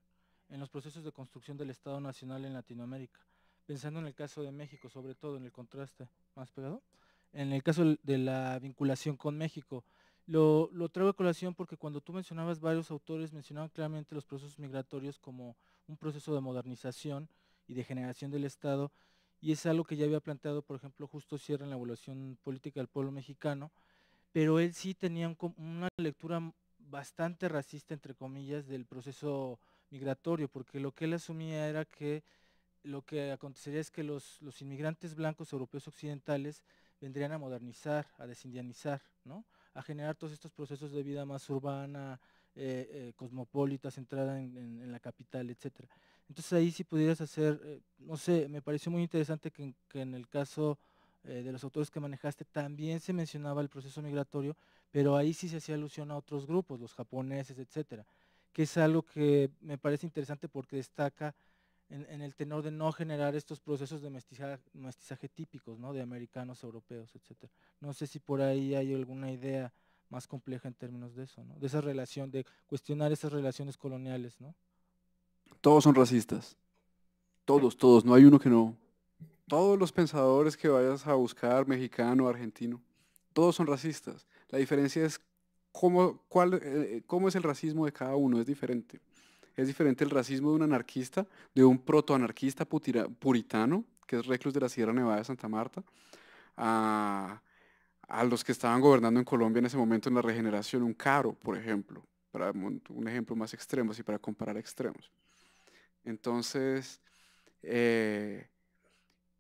en los procesos de construcción del Estado Nacional en Latinoamérica, pensando en el caso de México, sobre todo en el contraste más pegado, en el caso de la vinculación con México. Lo, lo traigo a colación porque cuando tú mencionabas varios autores, mencionaban claramente los procesos migratorios como un proceso de modernización y de generación del Estado, y es algo que ya había planteado, por ejemplo, Justo Sierra en la evaluación política del pueblo mexicano, pero él sí tenía una lectura bastante racista, entre comillas, del proceso migratorio, porque lo que él asumía era que lo que acontecería es que los, inmigrantes blancos europeos occidentales vendrían a modernizar, a desindianizar, a generar todos estos procesos de vida más urbana, eh, eh, cosmopolita, centrada en, la capital, etc. Entonces ahí sí pudieras hacer, eh, no sé, me pareció muy interesante que, que en el caso de los autores que manejaste también se mencionaba el proceso migratorio, pero ahí sí se hacía alusión a otros grupos, los japoneses, etcétera que es algo que me parece interesante porque destaca en, el tenor de no generar estos procesos de mestizaje, típicos, ¿no? de americanos, europeos, etc. No sé si por ahí hay alguna idea más compleja en términos de eso, ¿no? de esa relación, de cuestionar esas relaciones coloniales. ¿no? Todos son racistas, todos, todos, no hay uno que no. Todos los pensadores que vayas a buscar, mexicano, argentino, todos son racistas. La diferencia es cómo, cuál, eh, es el racismo de cada uno, es diferente. Es diferente el racismo de un anarquista, de un protoanarquista puritano, que es recluso de la Sierra Nevada de Santa Marta, a, los que estaban gobernando en Colombia en ese momento en la regeneración, un caro, por ejemplo, para un ejemplo más extremo, así para comparar extremos. Entonces, eh,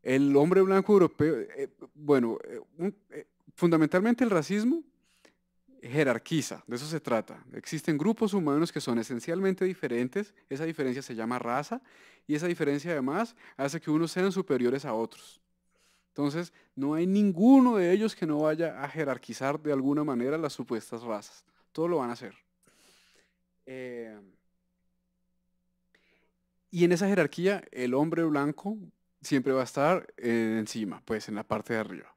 el hombre blanco europeo, eh, bueno, fundamentalmente el racismo jerarquiza, de eso se trata. Existen grupos humanos que son esencialmente diferentes, esa diferencia se llama raza y esa diferencia además hace que unos sean superiores a otros. Entonces, no hay ninguno de ellos que no vaya a jerarquizar de alguna manera las supuestas razas. Todos lo van a hacer. Eh, y en esa jerarquía, el hombre blanco siempre va a estar eh, encima, pues en la parte de arriba.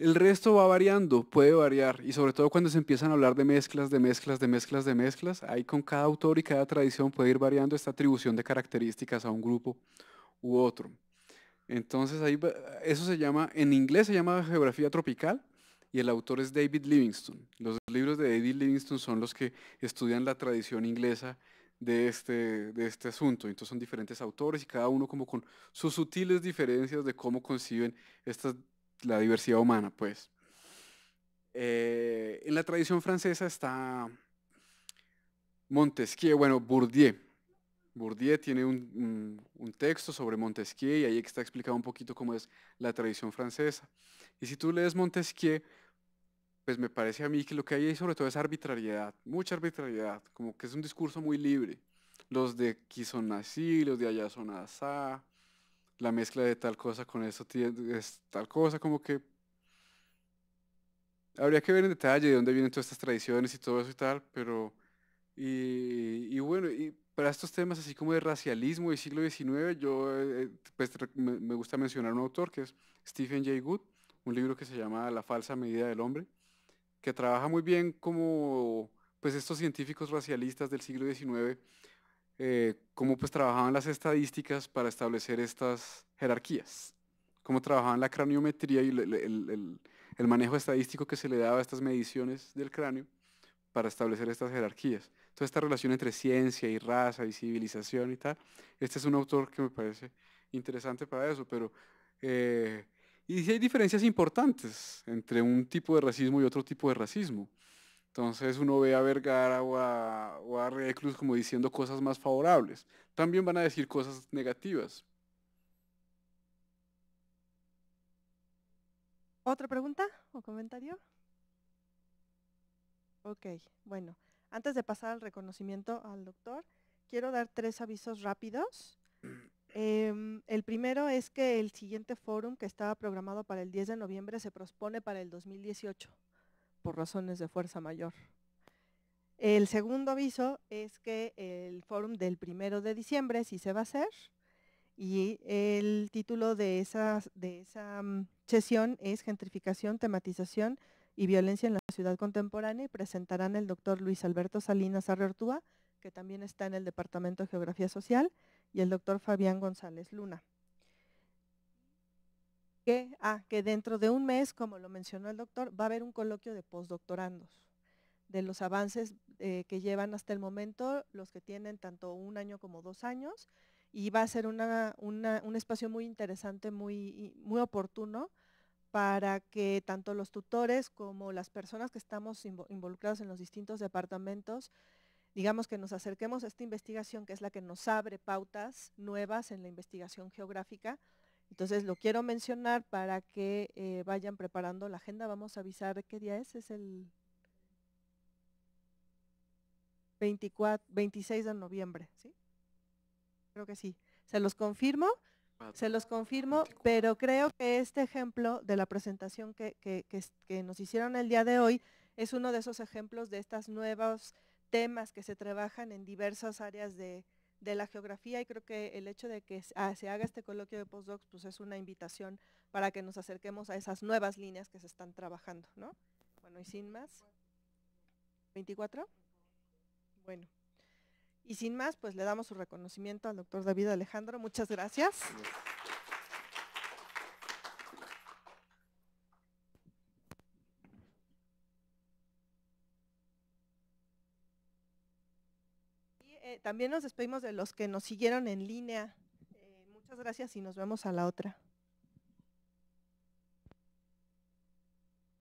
El resto va variando, puede variar, y sobre todo cuando se empiezan a hablar de mezclas, de mezclas, de mezclas, de mezclas, ahí con cada autor y cada tradición puede ir variando esta atribución de características a un grupo u otro. Entonces ahí eso se llama, en inglés se llama geografía tropical, y el autor es David Livingstone. Los libros de David Livingstone son los que estudian la tradición inglesa de este, de este asunto. Entonces son diferentes autores y cada uno como con sus sutiles diferencias de cómo conciben estas la diversidad humana, pues. Eh, en la tradición francesa está Montesquieu, bueno, Bourdieu. Bourdieu tiene un, texto sobre Montesquieu y ahí está explicado un poquito cómo es la tradición francesa. Y si tú lees Montesquieu, pues me parece a mí que lo que hay ahí sobre todo es arbitrariedad, mucha arbitrariedad, como que es un discurso muy libre. Los de aquí son así, los de allá son asá, la mezcla de tal cosa con eso es tal cosa, como que habría que ver en detalle de dónde vienen todas estas tradiciones y todo eso y tal, pero, y, bueno, y para estos temas así como de racialismo del siglo XIX, yo, eh, pues, me, gusta mencionar un autor que es Stephen Jay Good, un libro que se llama La falsa medida del hombre, que trabaja muy bien como, pues estos científicos racialistas del siglo XIX, eh, cómo pues trabajaban las estadísticas para establecer estas jerarquías, cómo trabajaban la craniometría y el, manejo estadístico que se le daba a estas mediciones del cráneo para establecer estas jerarquías. Toda esta relación entre ciencia y raza y civilización y tal. Este es un autor que me parece interesante para eso, pero... Eh, y si hay diferencias importantes entre un tipo de racismo y otro tipo de racismo. Entonces uno ve a Vergara o a, o Reclus como diciendo cosas más favorables. También van a decir cosas negativas. ¿Otra pregunta o comentario? Ok, bueno, antes de pasar al reconocimiento al doctor, quiero dar tres avisos rápidos. Em, el primero es que el siguiente fórum que estaba programado para el 10 de noviembre se propone para el 2018 por razones de fuerza mayor. El segundo aviso es que el fórum del primero de diciembre sí se va a hacer y el título de, de esa mm, sesión es Gentrificación, Tematización y Violencia en la Ciudad Contemporánea y presentarán el doctor Luis Alberto Salinas Arreortúa, que también está en el Departamento de Geografía Social, y el doctor Fabián González Luna. Ah, que dentro de un mes, como lo mencionó el doctor, va a haber un coloquio de postdoctorandos, de los avances eh, que llevan hasta el momento, los que tienen tanto un año como dos años, y va a ser un espacio muy interesante, muy, muy oportuno, para que tanto los tutores como las personas que estamos involucrados en los distintos departamentos, digamos que nos acerquemos a esta investigación, que es la que nos abre pautas nuevas en la investigación geográfica, entonces lo quiero mencionar para que eh, vayan preparando la agenda. Vamos a avisar qué día es. Es el 24, 26 de noviembre, ¿sí? Creo que sí. Se los confirmo, se los confirmo, pero creo que este ejemplo de la presentación que, que nos hicieron el día de hoy es uno de esos ejemplos de estos nuevos temas que se trabajan en diversas áreas de, de la geografía y creo que el hecho de que ah, se haga este coloquio de postdocs pues es una invitación para que nos acerquemos a esas nuevas líneas que se están trabajando, ¿no? Bueno, y sin más. 24. Bueno. Y sin más, pues le damos su reconocimiento al doctor David Alejandro. Muchas gracias. también nos despedimos de los que nos siguieron en línea. Eh, muchas gracias y nos vemos a la otra.